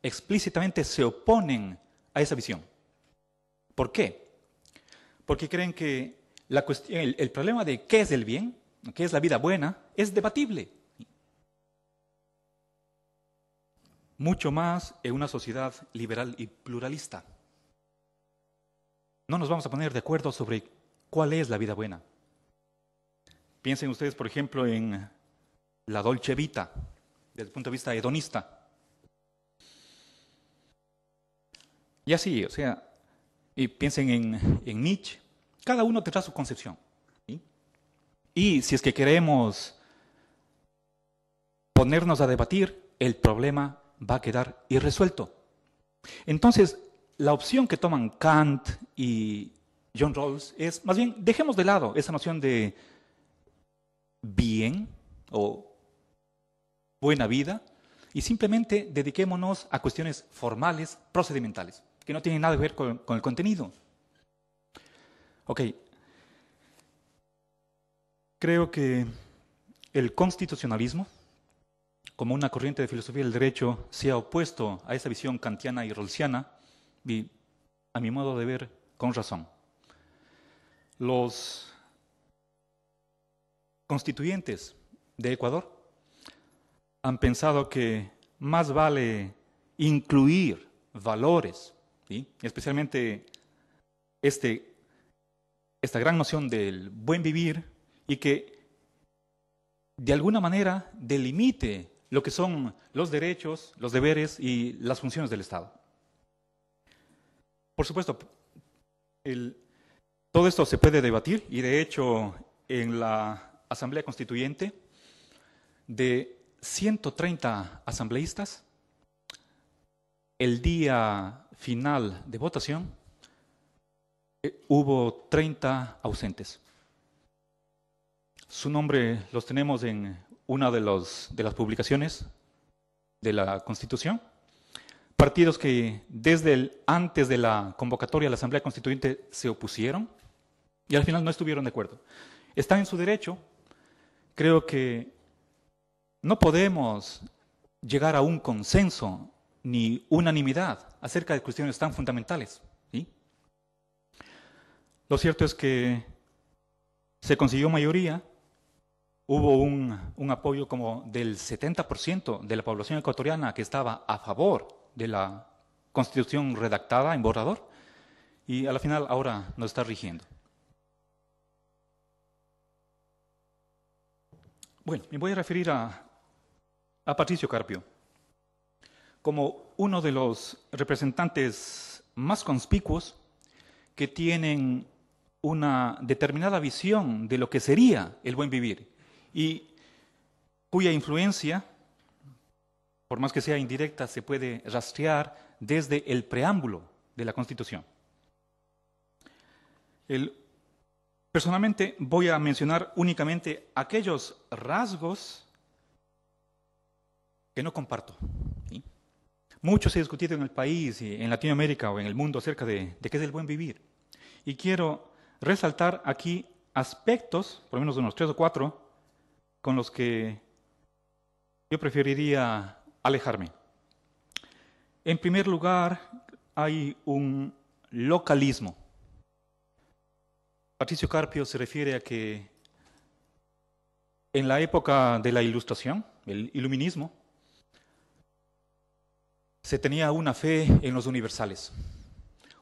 explícitamente se oponen a esa visión. ¿Por qué? Porque creen que el, el, problema de qué es el bien, qué es la vida buena, es debatible. Mucho más en una sociedad liberal y pluralista. No nos vamos a poner de acuerdo sobre cuál es la vida buena. Piensen ustedes, por ejemplo, en la Dolce Vita, desde el punto de vista hedonista. Y así, o sea, y piensen en, Nietzsche. Cada uno tendrá su concepción. Y si es que queremos ponernos a debatir, el problema va a quedar irresuelto. Entonces, la opción que toman Kant y John Rawls es, más bien, dejemos de lado esa noción de bien o buena vida y simplemente dediquémonos a cuestiones formales, procedimentales, que no tienen nada que ver con, el contenido. Ok. Creo que el constitucionalismo, como una corriente de filosofía del derecho, se ha opuesto a esa visión kantiana y rolsiana, y a mi modo de ver, con razón. Los constituyentes de Ecuador han pensado que más vale incluir valores, especialmente este, esta gran noción del buen vivir y que de alguna manera delimite lo que son los derechos, los deberes y las funciones del Estado. Por supuesto, todo esto se puede debatir y de hecho en la Asamblea Constituyente de 130 asambleístas, el día final de votación eh, hubo 30 ausentes. Su nombre los tenemos en una de, de las publicaciones de la Constitución. Partidos que desde antes de la convocatoria a la Asamblea Constituyente se opusieron y al final no estuvieron de acuerdo. Está en su derecho creo que no podemos llegar a un consenso ni unanimidad acerca de cuestiones tan fundamentales. Lo cierto es que se consiguió mayoría, hubo un, un apoyo como del 70% de la población ecuatoriana que estaba a favor de la constitución redactada en borrador y a la final ahora nos está rigiendo. Bueno, me voy a referir a, Patricio Carpio como uno de los representantes más conspicuos que tienen una determinada visión de lo que sería el buen vivir y cuya influencia, por más que sea indirecta, se puede rastrear desde el preámbulo de la Constitución. El Personalmente voy a mencionar únicamente aquellos rasgos que no comparto. Mucho se ha discutido en el país y en Latinoamérica o en el mundo acerca de, de qué es el buen vivir. Y quiero resaltar aquí aspectos, por lo menos unos tres o cuatro, con los que yo preferiría alejarme. En primer lugar, hay un localismo. Patricio Carpio se refiere a que en la época de la Ilustración, el Iluminismo, se tenía una fe en los universales.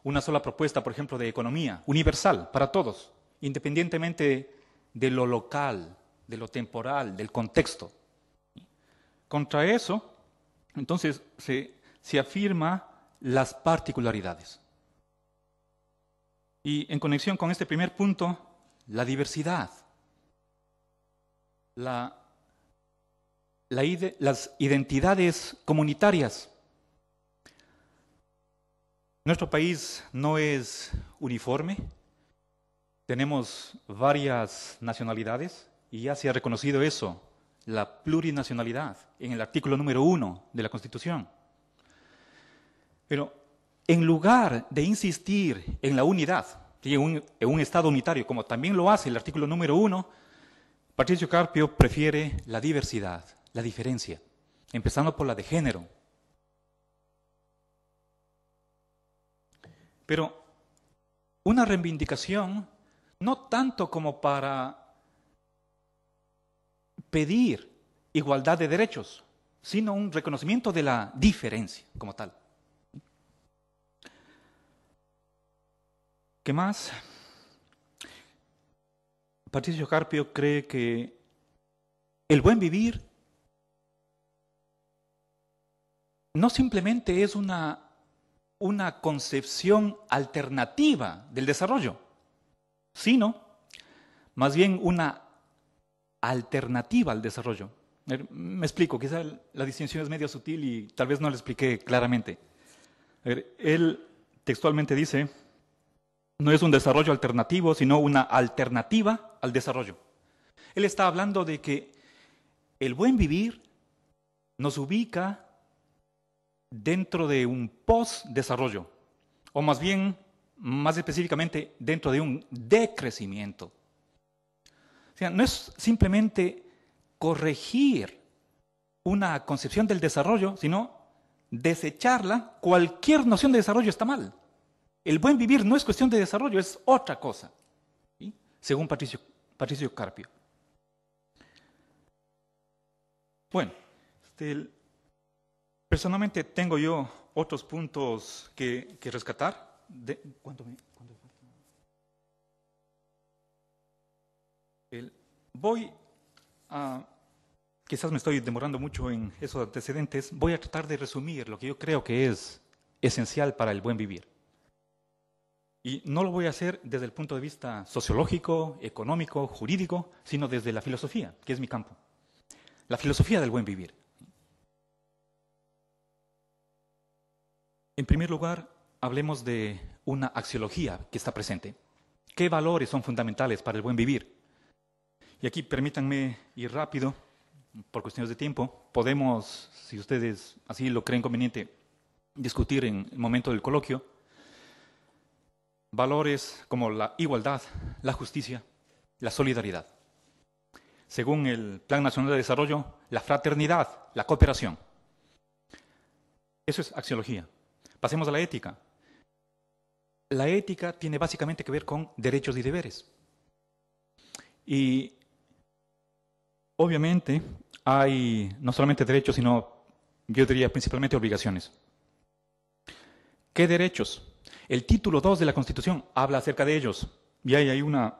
Una sola propuesta, por ejemplo, de economía, universal, para todos, independientemente de lo local, de lo temporal, del contexto. Contra eso, entonces, se, se afirma las particularidades. Y en conexión con este primer punto, la diversidad, las identidades comunitarias. Nuestro país no es uniforme, tenemos varias nacionalidades y ya se ha reconocido eso, la plurinacionalidad, en el artículo número uno de la Constitución. Pero en lugar de insistir en la unidad, en un, Estado unitario, como también lo hace el artículo número uno, Patricio Carpio prefiere la diversidad, la diferencia, empezando por la de género. Pero una reivindicación no tanto como para pedir igualdad de derechos, sino un reconocimiento de la diferencia como tal. ¿Qué más? Patricio Carpio cree que el buen vivir no simplemente es una, una concepción alternativa del desarrollo, sino más bien una alternativa al desarrollo. Me explico, quizá la distinción es medio sutil y tal vez no la expliqué claramente. Él textualmente dice, no es un desarrollo alternativo, sino una alternativa al desarrollo. Él está hablando de que el buen vivir nos ubica dentro de un post-desarrollo, o más bien, más específicamente, dentro de un decrecimiento. O sea, no es simplemente corregir una concepción del desarrollo, sino desecharla. Cualquier noción de desarrollo está mal. El buen vivir no es cuestión de desarrollo, es otra cosa, según Patricio, Carpio. Bueno, este, personalmente tengo yo otros puntos que, rescatar. De, me, voy a, quizás me estoy demorando mucho en esos antecedentes, voy a tratar de resumir lo que yo creo que es esencial para el buen vivir. Y no lo voy a hacer desde el punto de vista sociológico, económico, jurídico, sino desde la filosofía, que es mi campo. La filosofía del buen vivir. En primer lugar, hablemos de una axiología que está presente. ¿Qué valores son fundamentales para el buen vivir? Y aquí permítanme ir rápido, por cuestiones de tiempo. Podemos, si ustedes así lo creen conveniente, discutir en el momento del coloquio valores como la igualdad, la justicia, la solidaridad. Según el Plan Nacional de Desarrollo, la fraternidad, la cooperación. Eso es axiología. Pasemos a la ética. La ética tiene básicamente que ver con derechos y deberes. Y obviamente hay no solamente derechos, sino yo diría principalmente obligaciones. ¿Qué derechos? El título 2 de la Constitución habla acerca de ellos. Y hay, hay una,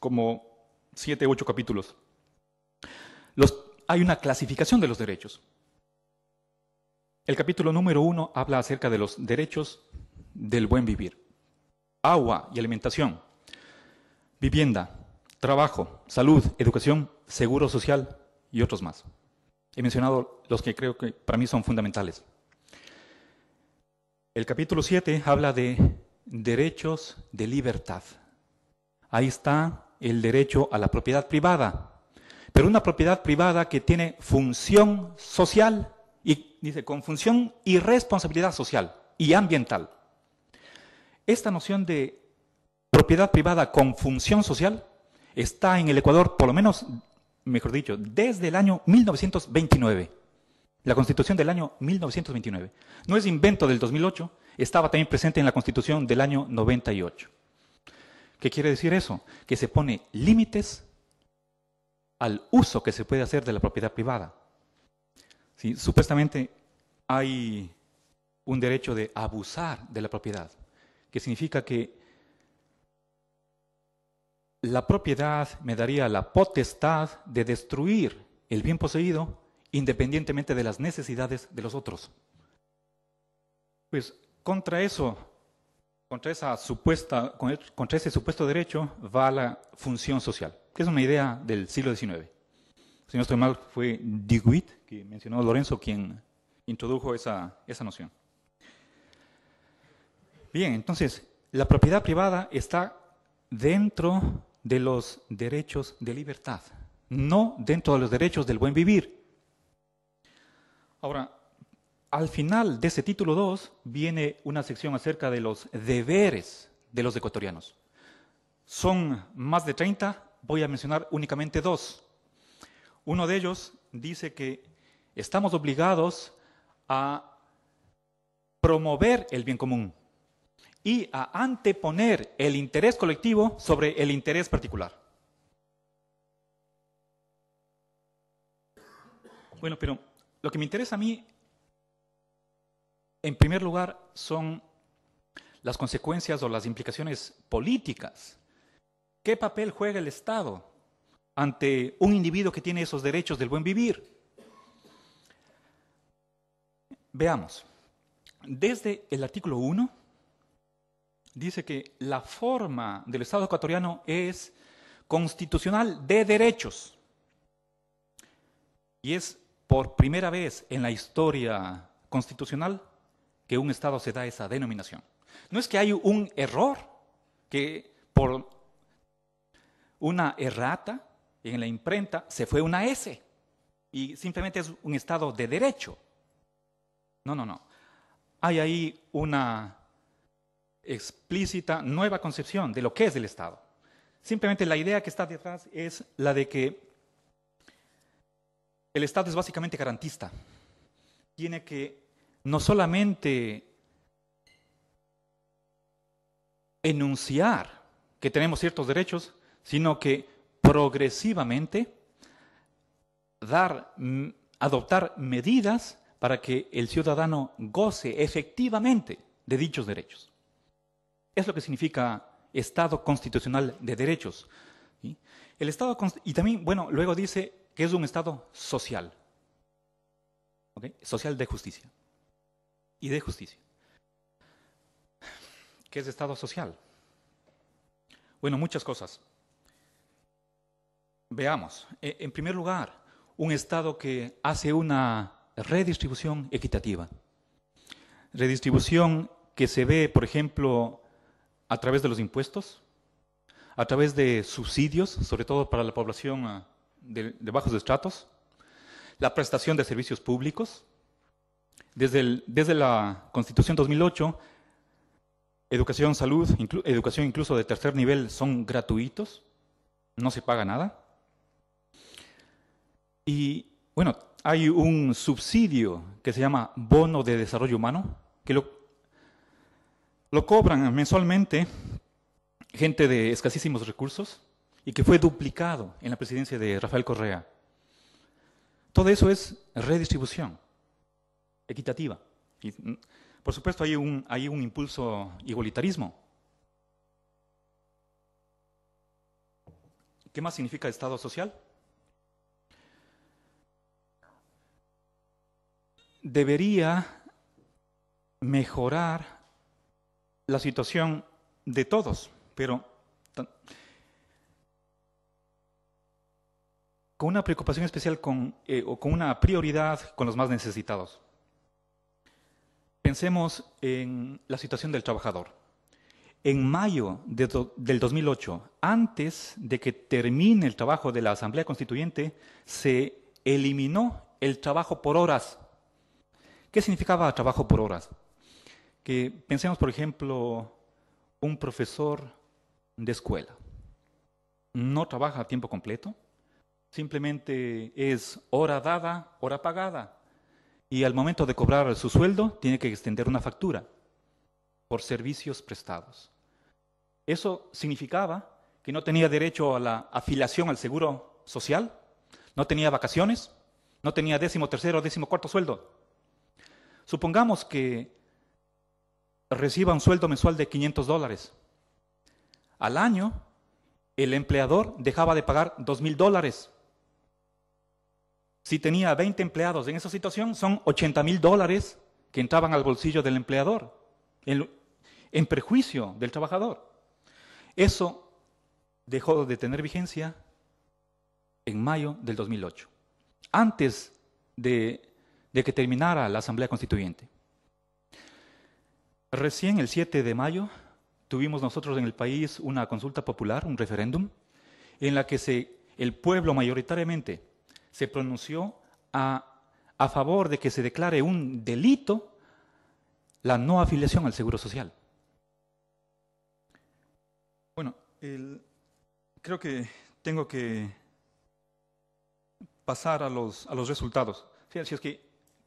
como siete, ocho capítulos. hay una clasificación de los derechos. El capítulo número uno habla acerca de los derechos del buen vivir. Agua y alimentación, vivienda, trabajo, salud, educación, seguro social y otros más. He mencionado los que creo que para mí son fundamentales. El capítulo 7 habla de derechos de libertad. Ahí está el derecho a la propiedad privada, pero una propiedad privada que tiene función social y dice con función y responsabilidad social y ambiental. Esta noción de propiedad privada con función social está en el Ecuador por lo menos, mejor dicho, desde el año 1929 la Constitución del año 1929. No es invento del 2008, estaba también presente en la Constitución del año 98. ¿Qué quiere decir eso? Que se pone límites al uso que se puede hacer de la propiedad privada. Supuestamente hay un derecho de abusar de la propiedad, que significa que la propiedad me daría la potestad de destruir el bien poseído independientemente de las necesidades de los otros. Pues contra eso, contra, esa supuesta, e, contra ese supuesto derecho va la función social, que es una idea del siglo XIX. Si no estoy mal, fue Diguit, que mencionó Lorenzo, quien introdujo esa noción. Bien, entonces, la propiedad privada está dentro de los derechos de libertad, no dentro de los derechos del buen vivir, Ahora, al final de ese título 2 viene una sección acerca de los deberes de los ecuatorianos. Son más de 30, voy a mencionar únicamente dos. Uno de ellos dice que estamos obligados a promover el bien común y a anteponer el interés colectivo sobre el interés particular. Bueno, pero lo que me interesa a mí, en primer lugar, son las consecuencias o las implicaciones políticas. ¿Qué papel juega el Estado ante un individuo que tiene esos derechos del buen vivir? Veamos. Desde el artículo 1 dice que la forma del Estado ecuatoriano es constitucional de derechos y es por primera vez en la historia constitucional que un Estado se da esa denominación. No es que hay un error, que por una errata en la imprenta se fue una S y simplemente es un Estado de derecho. No, no, no. Hay ahí una explícita nueva concepción de lo que es el Estado. Simplemente la idea que está detrás es la de que el Estado es básicamente garantista. Tiene que no solamente enunciar que tenemos ciertos derechos, sino que progresivamente dar, mm, adoptar medidas para que el ciudadano goce efectivamente de dichos derechos. Es lo que significa Estado constitucional de derechos. El Estado y también, bueno, luego dice que es un Estado social, social de justicia y de justicia. ¿Qué es Estado social? Bueno, muchas cosas. Veamos, e, en primer lugar, un Estado que hace una redistribución equitativa. Redistribución que se ve, por ejemplo, a través de los impuestos, a través de subsidios, sobre todo para la población ah, de, bajos estratos, la prestación de servicios públicos. Desde, desde la Constitución 2008, educación, salud, educación incluso de tercer nivel son gratuitos, no se paga nada. Y bueno, hay un subsidio que se llama bono de desarrollo humano, que lo, lo cobran mensualmente gente de escasísimos recursos, y que fue duplicado en la presidencia de Rafael Correa. Todo eso es redistribución equitativa. Mm, por supuesto, hay un, hay un impulso igualitarismo. ¿Qué más significa Estado social? Debería mejorar la situación de todos, pero con una preocupación especial con, eh, o con una prioridad con los más necesitados. Pensemos en la situación del trabajador. En mayo del 2008, antes de que termine el trabajo de la Asamblea Constituyente, se eliminó el trabajo por horas. ¿Qué significaba trabajo por horas? Que pensemos, por ejemplo, un profesor de escuela. No trabaja a tiempo completo, Simplemente es hora dada, hora pagada. Y al momento de cobrar su sueldo, tiene que extender una factura por servicios prestados. Eso significaba que no tenía derecho a la afiliación al seguro social, no tenía vacaciones, no tenía décimo tercero, décimo cuarto sueldo. Supongamos que reciba un sueldo mensual de 500 dólares. Al año, el empleador dejaba de pagar 2.000 dólares si tenía 20 empleados en esa situación, son 80 mil dólares que entraban al bolsillo del empleador, en, perjuicio del trabajador. Eso dejó de tener vigencia en mayo del 2008, antes de, que terminara la Asamblea Constituyente. Recién el 7 de mayo tuvimos nosotros en el país una consulta popular, un referéndum, en la que el pueblo mayoritariamente se pronunció a, favor de que se declare un delito la no afiliación al Seguro Social. Bueno, creo que tengo que pasar a los, resultados. si es que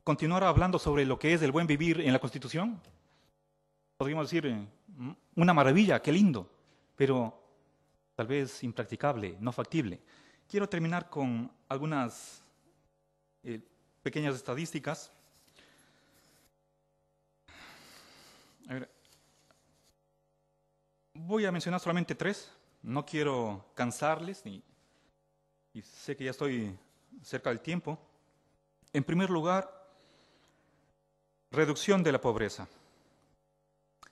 continuara hablando sobre lo que es el buen vivir en la Constitución, podríamos decir, eh, una maravilla, qué lindo, pero tal vez impracticable, no factible. Quiero terminar con algunas eh, pequeñas estadísticas. voy a mencionar solamente tres. No quiero cansarles ni, y sé que ya estoy cerca del tiempo. En primer lugar, reducción de la pobreza.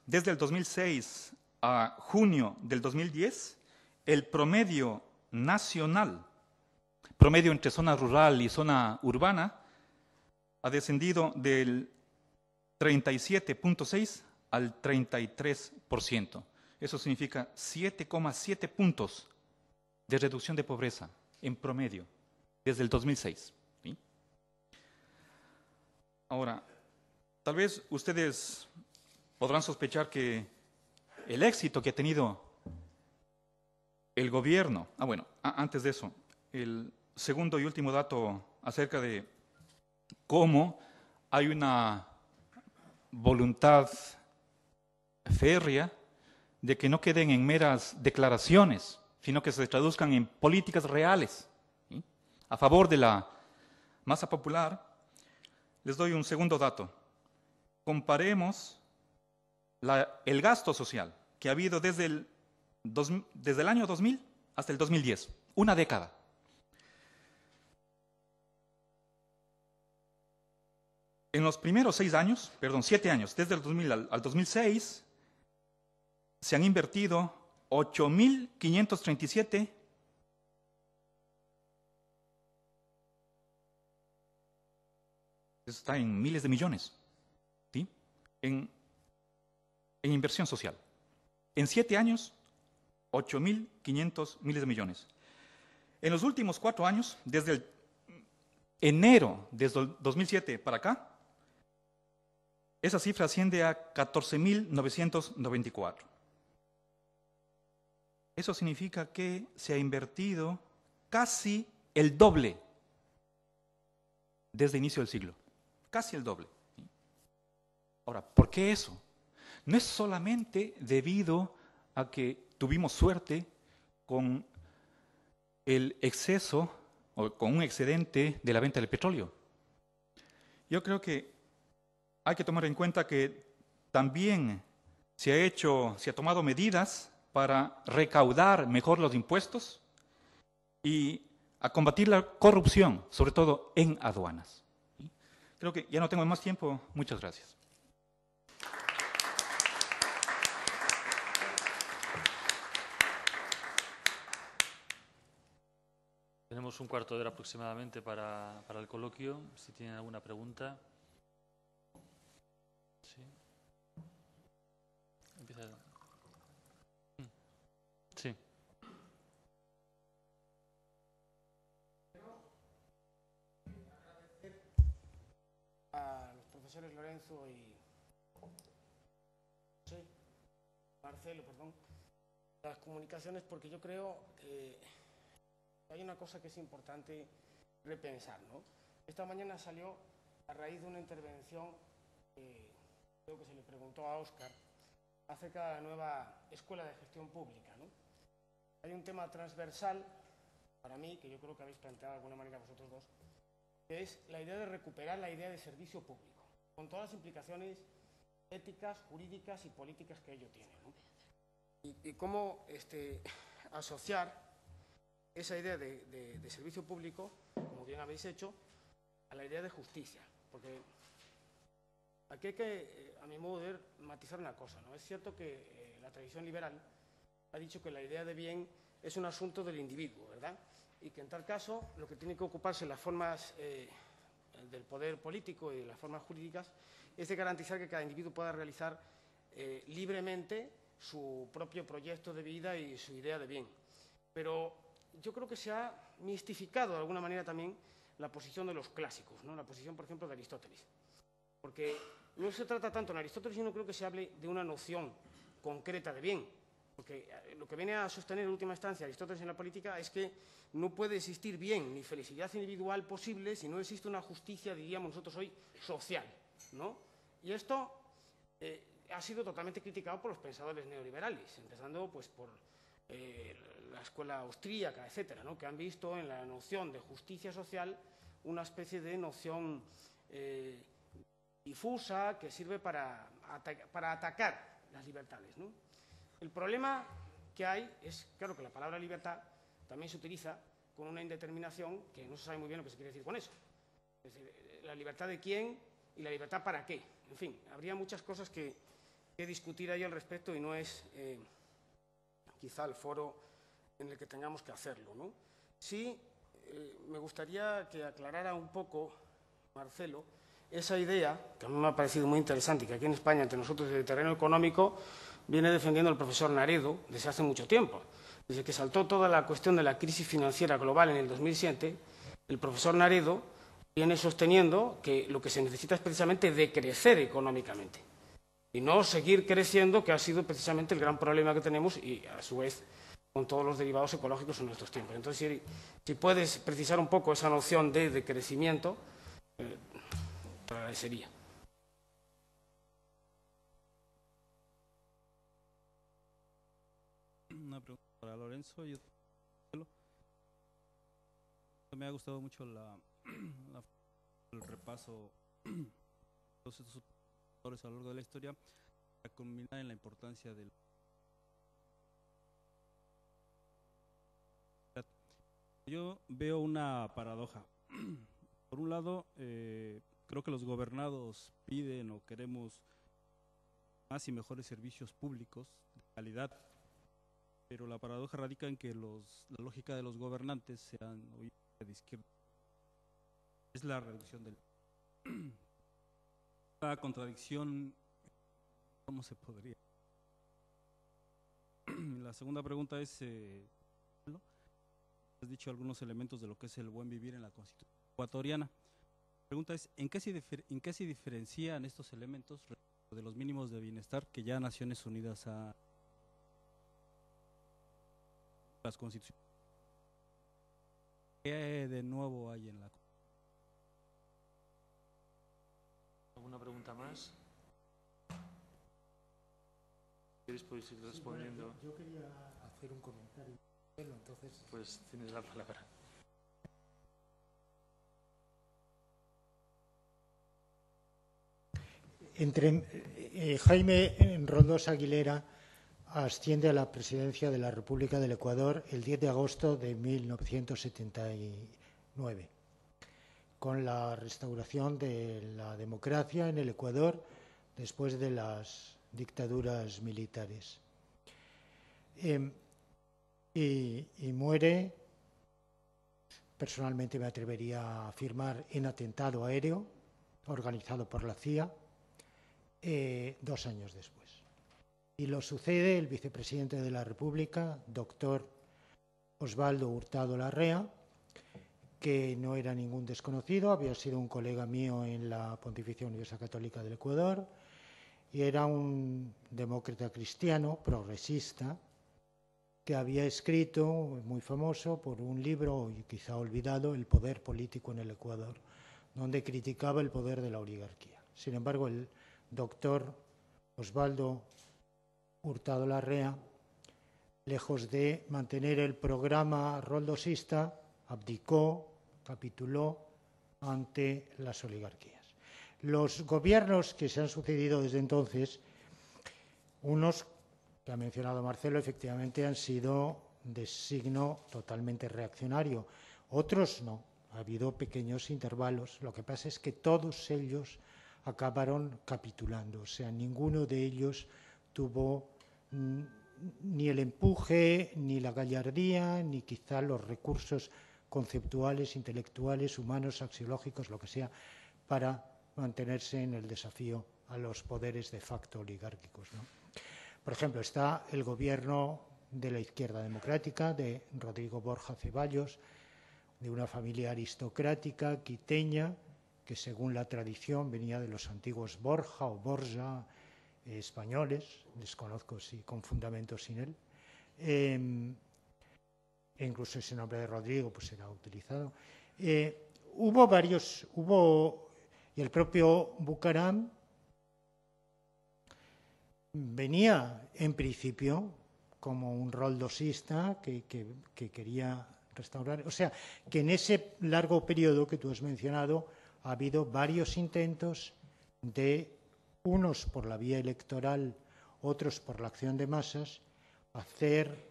Desde el 2006 a junio del 2010, el promedio nacional, promedio entre zona rural y zona urbana, ha descendido del 37.6 al 33%. Eso significa 7,7 puntos de reducción de pobreza en promedio desde el 2006. Ahora, tal vez ustedes podrán sospechar que el éxito que ha tenido el gobierno, ah bueno, antes de eso, el segundo y último dato acerca de cómo hay una voluntad férrea de que no queden en meras declaraciones, sino que se traduzcan en políticas reales a favor de la masa popular. Les doy un segundo dato. Comparemos el gasto social que ha habido desde el desde el año 2000 hasta el 2010, una década. En los primeros seis años, perdón, siete años, desde el 2000 al, 2006, se han invertido 8.537 Eso está en miles de millones, ¿sí? en inversión social. En siete años, 8.500 miles de millones. En los últimos cuatro años, desde el enero de 2007 para acá, esa cifra asciende a 14.994. Eso significa que se ha invertido casi el doble desde el inicio del siglo. Casi el doble. Ahora, ¿por qué eso? No es solamente debido a que tuvimos suerte con el exceso o con un excedente de la venta del petróleo. Yo creo que hay que tomar en cuenta que también se ha hecho, se ha tomado medidas para recaudar mejor los impuestos y a combatir la corrupción, sobre todo en aduanas. Creo que ya no tengo más tiempo. Muchas gracias. Tenemos un cuarto de hora aproximadamente para, el coloquio, si tienen alguna pregunta. Sí. Empieza. Mm. Sí. A los profesores Lorenzo y Marcelo, perdón, las comunicaciones, porque yo creo que hay una cosa que es importante repensar. ¿no? Esta mañana salió a raíz de una intervención, que creo que se le preguntó a Óscar, acerca de la nueva escuela de gestión pública. ¿no? Hay un tema transversal para mí, que yo creo que habéis planteado de alguna manera vosotros dos, que es la idea de recuperar la idea de servicio público, con todas las implicaciones éticas, jurídicas y políticas que ello tiene. ¿no? Y, y, cómo este, asociar esa idea de, servicio público, como bien habéis hecho, a la idea de justicia. Porque aquí hay que, eh, a mi modo de ver, matizar una cosa. ¿no? Es cierto que eh, la tradición liberal ha dicho que la idea de bien es un asunto del individuo, ¿verdad? Y que en tal caso lo que tiene que ocuparse las formas eh, del poder político y las formas jurídicas es de garantizar que cada individuo pueda realizar libremente su propio proyecto de vida y su idea de bien. Pero yo creo que se ha mistificado de alguna manera también la posición de los clásicos, ¿no? la posición, por ejemplo, de Aristóteles. Porque no se trata tanto en Aristóteles, sino creo que se hable de una noción concreta de bien. Porque eh, lo que viene a sostener en última instancia Aristóteles en la política es que no puede existir bien ni felicidad individual posible si no existe una justicia, diríamos nosotros hoy, social. ¿no? Y esto eh, ha sido totalmente criticado por los pensadores neoliberales, empezando pues, por eh, la escuela austríaca, etcétera, que han visto en la noción de justicia social una especie de noción eh, difusa que sirve para, para atacar las libertades. El problema que hay es, claro, que la palabra libertad también se utiliza con una indeterminación que no se sabe muy bien lo que se quiere decir con eso. Es decir, eh, la libertad de quién y la libertad para qué. En fin, habría muchas cosas que, discutir ahí al respecto y no es eh, quizá el foro en el que tengamos que hacerlo. ¿no? Sí, eh, me gustaría que aclarara un poco, Marcelo, esa idea, que a mí me ha parecido muy interesante, que aquí en España, entre nosotros, desde el terreno económico, viene defendiendo el profesor Naredo desde hace mucho tiempo. Desde que saltó toda la cuestión de la crisis financiera global en el 2007, el profesor Naredo viene sosteniendo que lo que se necesita es precisamente decrecer económicamente y no seguir creciendo, que ha sido precisamente el gran problema que tenemos y, a su vez, con todos los derivados ecológicos en nuestros tiempos. Entonces, si, puedes precisar un poco esa noción de decrecimiento, eh, agradecería. Una pregunta para Lorenzo. Yo, me ha gustado mucho el repaso de todos estos a lo largo de la historia, para culminar en la importancia del Yo veo una paradoja. Por un lado, eh, creo que los gobernados piden o queremos más y mejores servicios públicos de calidad, pero la paradoja radica en que la lógica de los gobernantes sean de izquierda. Es la reducción del... La contradicción, ¿cómo se podría? La segunda pregunta es... Eh, dicho algunos elementos de lo que es el buen vivir en la Constitución ecuatoriana. La pregunta es, ¿en qué, se ¿en diferencian estos elementos de los mínimos de bienestar que ya Naciones Unidas ha... las constituciones? ¿Qué de nuevo hay en la ¿Alguna pregunta más? ¿Quieres ir respondiendo? yo quería hacer un comentario. Entonces... Pues tienes la palabra. Entre, eh, eh, Jaime Roldós Aguilera asciende a la presidencia de la República del Ecuador el 10 de agosto de 1979, con la restauración de la democracia en el Ecuador después de las dictaduras militares. Em, y, muere, personalmente me atrevería a afirmar, en atentado aéreo organizado por la CIA eh, dos años después. Y lo sucede el vicepresidente de la República, doctor Osvaldo Hurtado Larrea, que no era ningún desconocido, había sido un colega mío en la Pontificia Universidad Católica del Ecuador y era un demócrata cristiano, progresista, que había escrito, muy famoso, por un libro quizá olvidado, El poder político en el Ecuador, donde criticaba el poder de la oligarquía. Sin embargo, el doctor Osvaldo Hurtado Larrea, lejos de mantener el programa roldosista, abdicó, capituló ante las oligarquías. Los gobiernos que se han sucedido desde entonces, unos que ha mencionado Marcelo efectivamente han sido de signo totalmente reaccionario. Otros no. Ha habido pequeños intervalos. Lo que pasa es que todos ellos acabaron capitulando. O sea, ninguno de ellos tuvo mm, ni el empuje, ni la gallardía, ni quizá los recursos conceptuales, intelectuales, humanos, axiológicos, lo que sea, para mantenerse en el desafío a los poderes de facto oligárquicos. Por ejemplo, está el gobierno de la izquierda democrática, de Rodrigo Borja Ceballos, de una familia aristocrática quiteña que según la tradición venía de los antiguos Borja o Borja eh, españoles, desconozco si con fundamento sin él. Eh, e incluso ese nombre de Rodrigo pues será utilizado. Eh, hubo varios, hubo, y el propio Bucaram venía en principio como un rol dosista que, quería restaurar. O sea, que en ese largo periodo que tú has mencionado ha habido varios intentos de unos por la vía electoral, otros por la acción de masas, hacer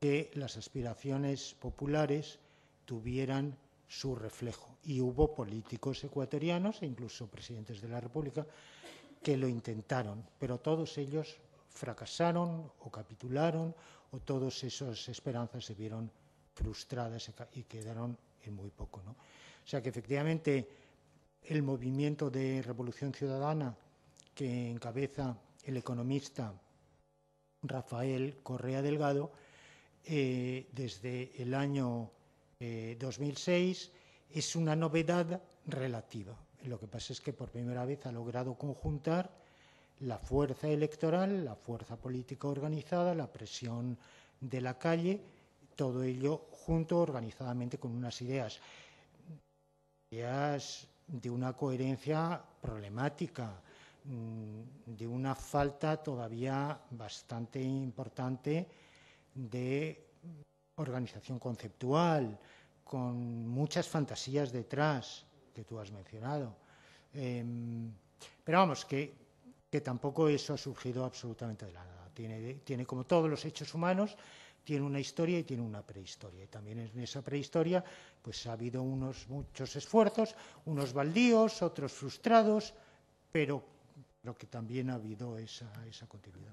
que las aspiraciones populares tuvieran su reflejo. Y hubo políticos ecuatorianos e incluso presidentes de la República que lo intentaron, pero todos ellos fracasaron o capitularon o todas esas esperanzas se vieron frustradas y quedaron en muy poco. O sea que efectivamente el movimiento de revolución ciudadana que encabeza el economista Rafael Correa Delgado eh, desde el año 2006 eh, es una novedad relativa. Lo que pasa es que por primera vez ha logrado conjuntar la fuerza electoral, la fuerza política organizada, la presión de la calle, todo ello junto organizadamente con unas ideas, ideas de una coherencia problemática, mm, de una falta todavía bastante importante de organización conceptual, con muchas fantasías detrás, que tú has mencionado. Em, pero vamos, que, tampoco eso ha surgido absolutamente de la nada. Tiene, como todos los hechos humanos, tiene una historia y tiene una prehistoria. Y también en esa prehistoria pues ha habido unos muchos esfuerzos, unos baldíos, otros frustrados, pero, pero que también ha habido esa continuidad.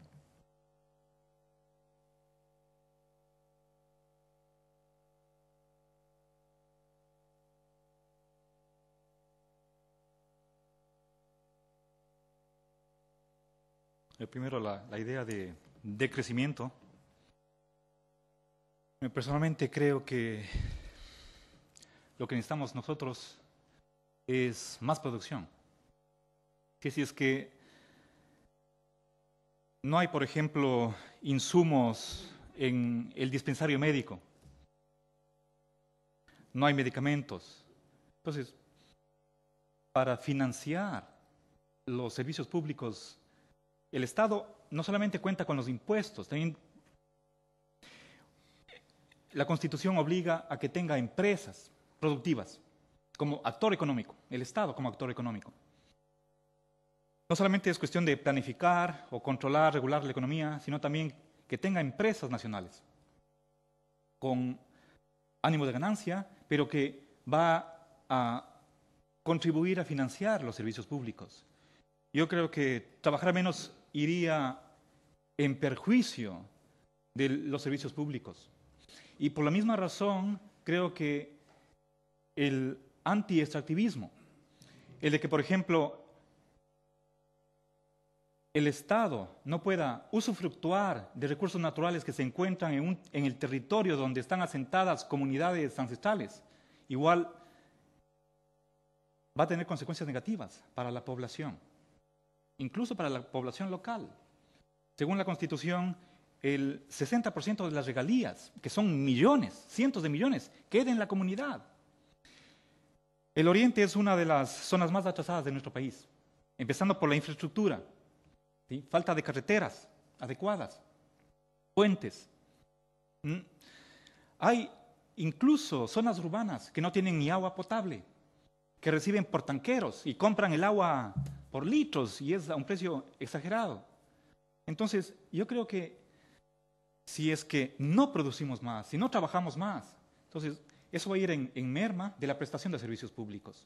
primero, la, idea de, de crecimiento. Eh, personalmente creo que lo que necesitamos nosotros es más producción. Que Si es que no hay, por ejemplo, insumos en el dispensario médico, no hay medicamentos. Entonces, para financiar los servicios públicos el Estado no solamente cuenta con los impuestos, también la Constitución obliga a que tenga empresas productivas como actor económico, el Estado como actor económico. No solamente es cuestión de planificar o controlar, regular la economía, sino también que tenga empresas nacionales con ánimo de ganancia, pero que va a contribuir a financiar los servicios públicos. Yo creo que trabajar menos iría en perjuicio de los servicios públicos. Y por la misma razón, creo que el anti-extractivismo, el de que, por ejemplo, el Estado no pueda usufructuar de recursos naturales que se encuentran en, en, el territorio donde están asentadas comunidades ancestrales, igual va a tener consecuencias negativas para la población incluso para la población local. Según la Constitución, el 60% de las regalías, que son millones, cientos de millones, queda en la comunidad. El Oriente es una de las zonas más atrasadas de nuestro país, empezando por la infraestructura, falta de carreteras adecuadas, puentes. Mm. Hay incluso zonas urbanas que no tienen ni agua potable, que reciben por tanqueros y compran el agua por litros y es a un precio exagerado. Entonces, yo creo que si es que no producimos más, si no trabajamos más, entonces eso va a ir en, merma de la prestación de servicios públicos.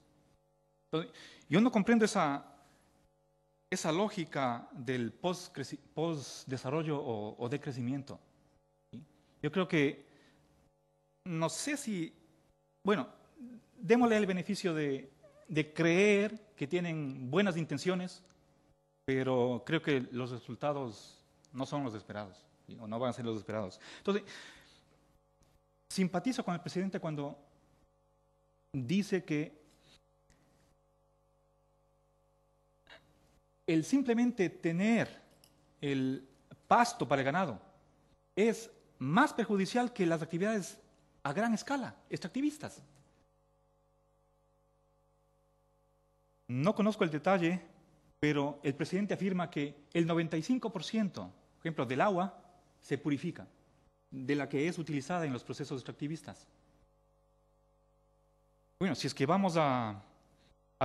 yo no comprendo esa, esa lógica del post-desarrollo o, de crecimiento Yo creo que, no sé si, bueno, démosle el beneficio de, de creer que tienen buenas intenciones, pero creo que los resultados no son los esperados, o no van a ser los esperados. Entonces, simpatizo con el presidente cuando dice que el simplemente tener el pasto para el ganado es más perjudicial que las actividades a gran escala, extractivistas. No conozco el detalle, pero el presidente afirma que el 95%, por ejemplo, del agua se purifica, de la que es utilizada en los procesos extractivistas. Bueno, si es que vamos a,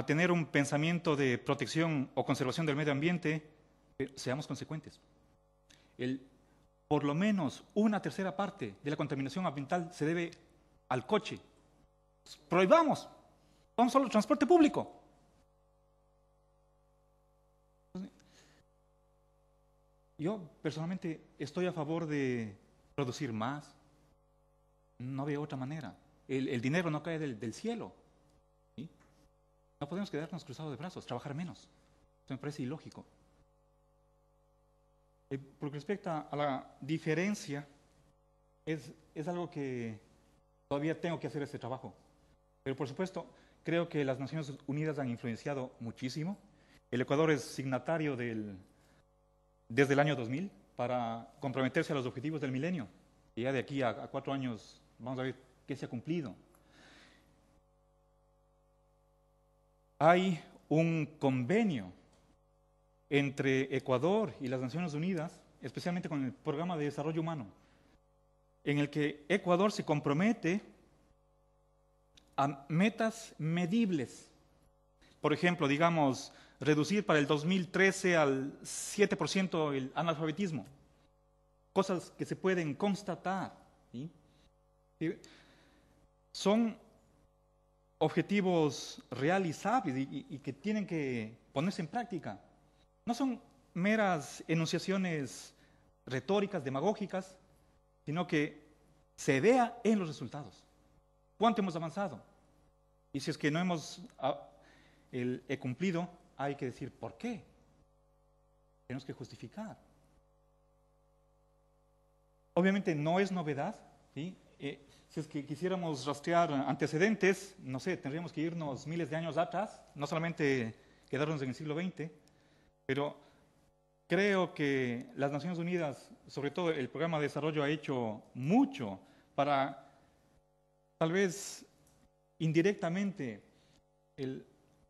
tener un pensamiento de protección o conservación del medio ambiente, eh, seamos consecuentes. por lo menos una tercera parte de la contaminación ambiental se debe al coche. Pues, prohibamos. Vamos solo transporte público. Yo personalmente estoy a favor de producir más. No veo otra manera. El, dinero no cae del, cielo. No podemos quedarnos cruzados de brazos, trabajar menos. Eso me parece ilógico. Eh, por respecta a la diferencia, es algo que todavía tengo que hacer este trabajo. Pero por supuesto, creo que las Naciones Unidas han influenciado muchísimo. El Ecuador es signatario del desde el año 2000 para comprometerse a los objetivos del milenio. Y ya de aquí a, cuatro años vamos a ver qué se ha cumplido. Hay un convenio entre Ecuador y las Naciones Unidas, especialmente con el Programa de Desarrollo Humano, en el que Ecuador se compromete a metas medibles. Por ejemplo, digamos, reducir para el 2013 al 7% el analfabetismo. Cosas que se pueden constatar. Son objetivos realizables y, que tienen que ponerse en práctica. No son meras enunciaciones retóricas, demagógicas, sino que se vea en los resultados. ¿Cuánto hemos avanzado? Y si es que no hemos ah, cumplido, hay que decir por qué. Tenemos que justificar. Obviamente no es novedad. Eh, si es que quisiéramos rastrear antecedentes, no sé, tendríamos que irnos miles de años atrás, no solamente quedarnos en el siglo XX, pero creo que las Naciones Unidas, sobre todo el programa de desarrollo, ha hecho mucho para, tal vez indirectamente, el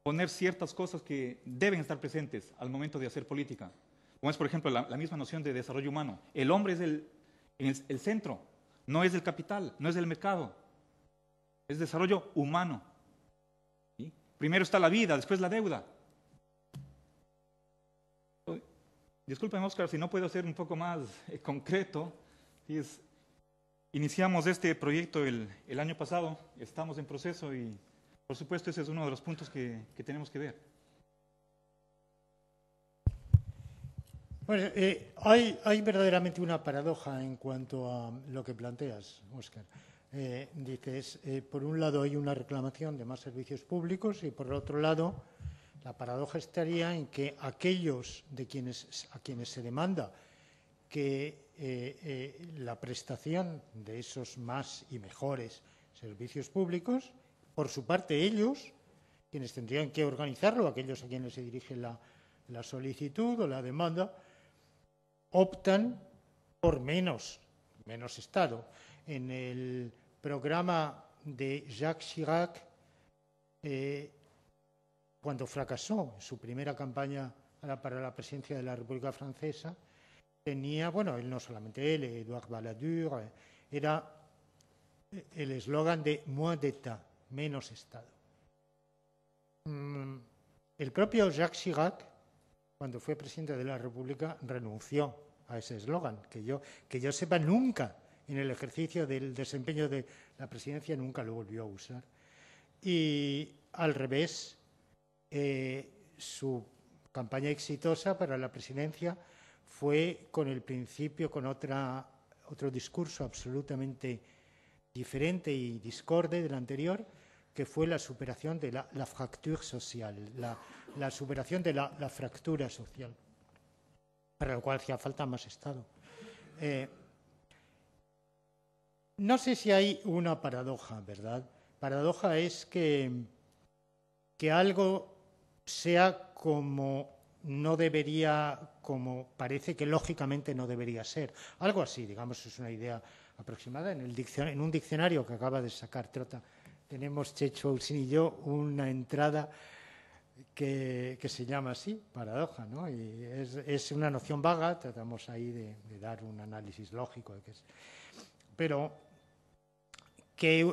poner ciertas cosas que deben estar presentes al momento de hacer política, como es, por ejemplo, la, misma noción de desarrollo humano. El hombre es el, el, centro, no es el capital, no es el mercado, es desarrollo humano. Primero está la vida, después la deuda. Disculpen, Oscar, si no puedo ser un poco más eh, concreto. Es, iniciamos este proyecto el, el año pasado, estamos en proceso y por supuesto, ese es uno de los puntos que, tenemos que ver. Bueno, eh, hay, verdaderamente una paradoja en cuanto a lo que planteas, Oscar. Eh, dices, eh, por un lado hay una reclamación de más servicios públicos y por otro lado la paradoja estaría en que aquellos de quienes, a quienes se demanda que la prestación de esos más y mejores servicios públicos por su parte, ellos, quienes tendrían que organizarlo, aquellos a quienes se dirige la, solicitud o la demanda, optan por menos, menos Estado. En el programa de Jacques Chirac, eh, cuando fracasó en su primera campaña para la presidencia de la República Francesa, tenía, bueno, él no solamente él, Edouard Balladur, eh, era eh, el eslogan de moins d'État, menos Estado. Mm, el propio Jacques Chirac, cuando fue presidente de la República, renunció a ese eslogan, que yo, que yo sepa nunca en el ejercicio del desempeño de la presidencia nunca lo volvió a usar. Y al revés, eh, su campaña exitosa para la presidencia fue con el principio, con otra, otro discurso absolutamente diferente y discorde del anterior, que fue la superación de la, fractura social, la, superación de la, fractura social, para lo cual hacía falta más Estado. Eh, no sé si hay una paradoja, ¿verdad? Paradoja es que, que algo sea como no debería, como parece que lógicamente no debería ser. Algo así, digamos, es una idea aproximada. En, un diccionario que acaba de sacar Trota, tenemos Checho y yo una entrada que, se llama así, paradoja, ¿no? es, una noción vaga, tratamos ahí de, dar un análisis lógico. Pero que,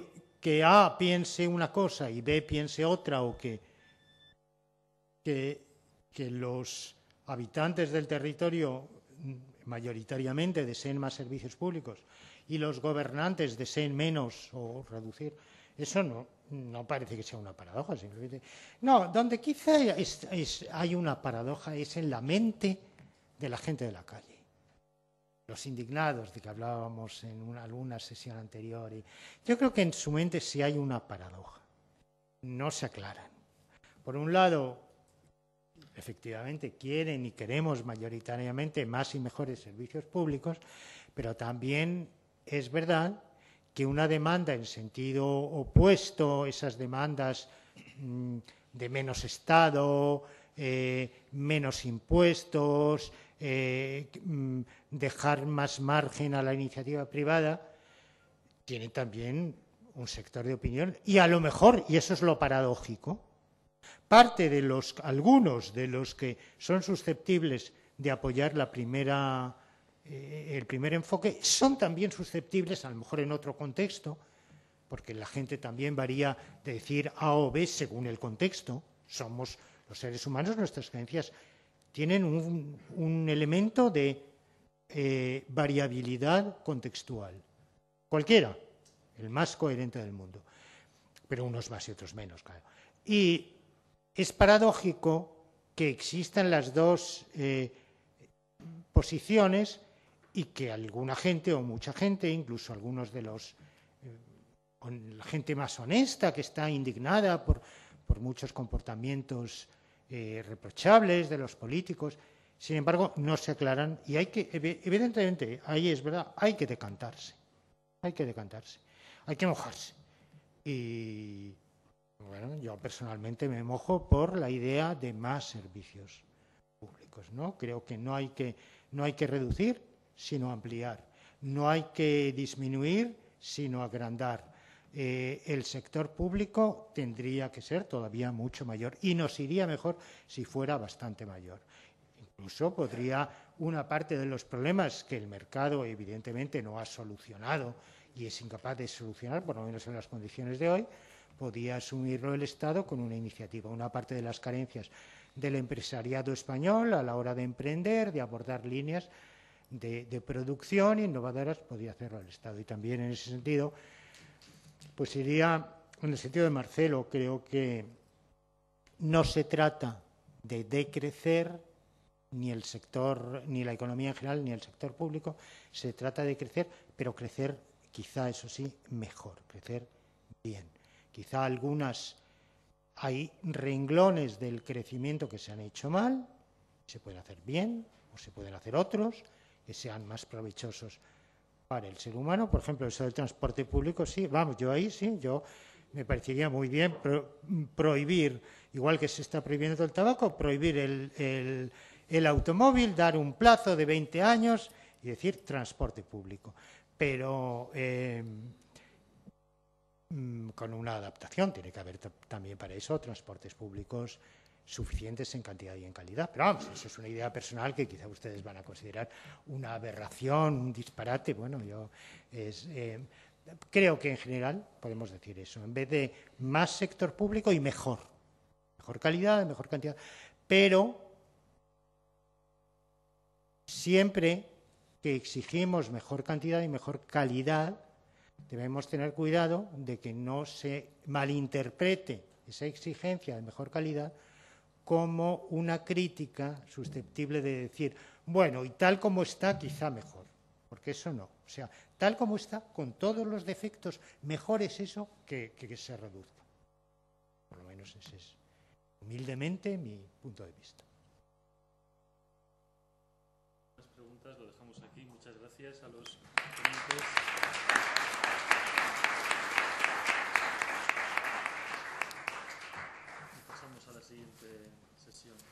A piense una cosa y B piense otra, o que los habitantes del territorio mayoritariamente deseen más servicios públicos y los gobernantes deseen menos o reducir. Eso no, no parece que sea una paradoja, simplemente. No, donde quizá hay una paradoja es en la mente de la gente de la calle. Los indignados de que hablábamos en una, alguna sesión anterior. Y yo creo que en su mente sí hay una paradoja. No se aclaran. Por un lado, efectivamente quieren y queremos mayoritariamente más y mejores servicios públicos, pero también es verdad que una demanda en sentido opuesto, esas demandas mm, de menos Estado, eh, menos impuestos, eh, mm, dejar más margen a la iniciativa privada, tiene también un sector de opinión y a lo mejor, y eso es lo paradójico, parte de los, algunos de los que son susceptibles de apoyar la primera eh, el primer enfoque, son también susceptibles, a lo mejor en otro contexto, porque la gente también varía de decir A o B según el contexto. Somos los seres humanos, nuestras creencias tienen un, elemento de eh, variabilidad contextual. Cualquiera, el más coherente del mundo. Pero unos más y otros menos, claro. Y es paradójico que existan las dos eh, posiciones y que alguna gente o mucha gente, incluso algunos de los eh, la gente más honesta que está indignada por, por muchos comportamientos eh, reprochables de los políticos, sin embargo, no se aclaran y hay que, evidentemente, ahí es verdad, hay que decantarse, hay que decantarse, hay que mojarse. Y bueno, yo personalmente me mojo por la idea de más servicios públicos, ¿no? Creo que no hay que, no hay que reducir, sino ampliar. No hay que disminuir, sino agrandar. Eh, el sector público tendría que ser todavía mucho mayor y nos iría mejor si fuera bastante mayor. Incluso podría una parte de los problemas que el mercado evidentemente no ha solucionado y es incapaz de solucionar, por lo menos en las condiciones de hoy, podía asumirlo el Estado con una iniciativa. Una parte de las carencias del empresariado español a la hora de emprender, de abordar líneas de, producción innovadoras podría hacerlo el Estado. Y también en ese sentido, pues iría en el sentido de Marcelo, creo que no se trata de decrecer ni el sector, ni la economía en general, ni el sector público, se trata de crecer, pero crecer quizá, eso sí, mejor, crecer bien. Quizá algunas, hay renglones del crecimiento que se han hecho mal, se pueden hacer bien, o se pueden hacer otros, que sean más provechosos para el ser humano. Por ejemplo, eso del transporte público, sí, vamos, yo ahí sí, yo me parecería muy bien prohibir, igual que se está prohibiendo el tabaco, prohibir el, automóvil, dar un plazo de 20 años y decir transporte público. Pero em, mm, con una adaptación, tiene que haber también para eso transportes públicos suficientes en cantidad y en calidad. Pero vamos, eso es una idea personal que quizá ustedes van a considerar una aberración, un disparate. Bueno, yo eh, creo que en general podemos decir eso. En vez de más sector público y mejor. Mejor calidad, mejor cantidad. Pero siempre que exigimos mejor cantidad y mejor calidad, debemos tener cuidado de que no se malinterprete esa exigencia de mejor calidad como una crítica susceptible de decir, bueno, y tal como está, quizá mejor, porque eso no. O sea, tal como está, con todos los defectos, mejor es eso que, que, se reduzca. Por lo menos ese es humildemente mi punto de vista. Las preguntas lo dejamos aquí. Muchas gracias a los siguiente sesión.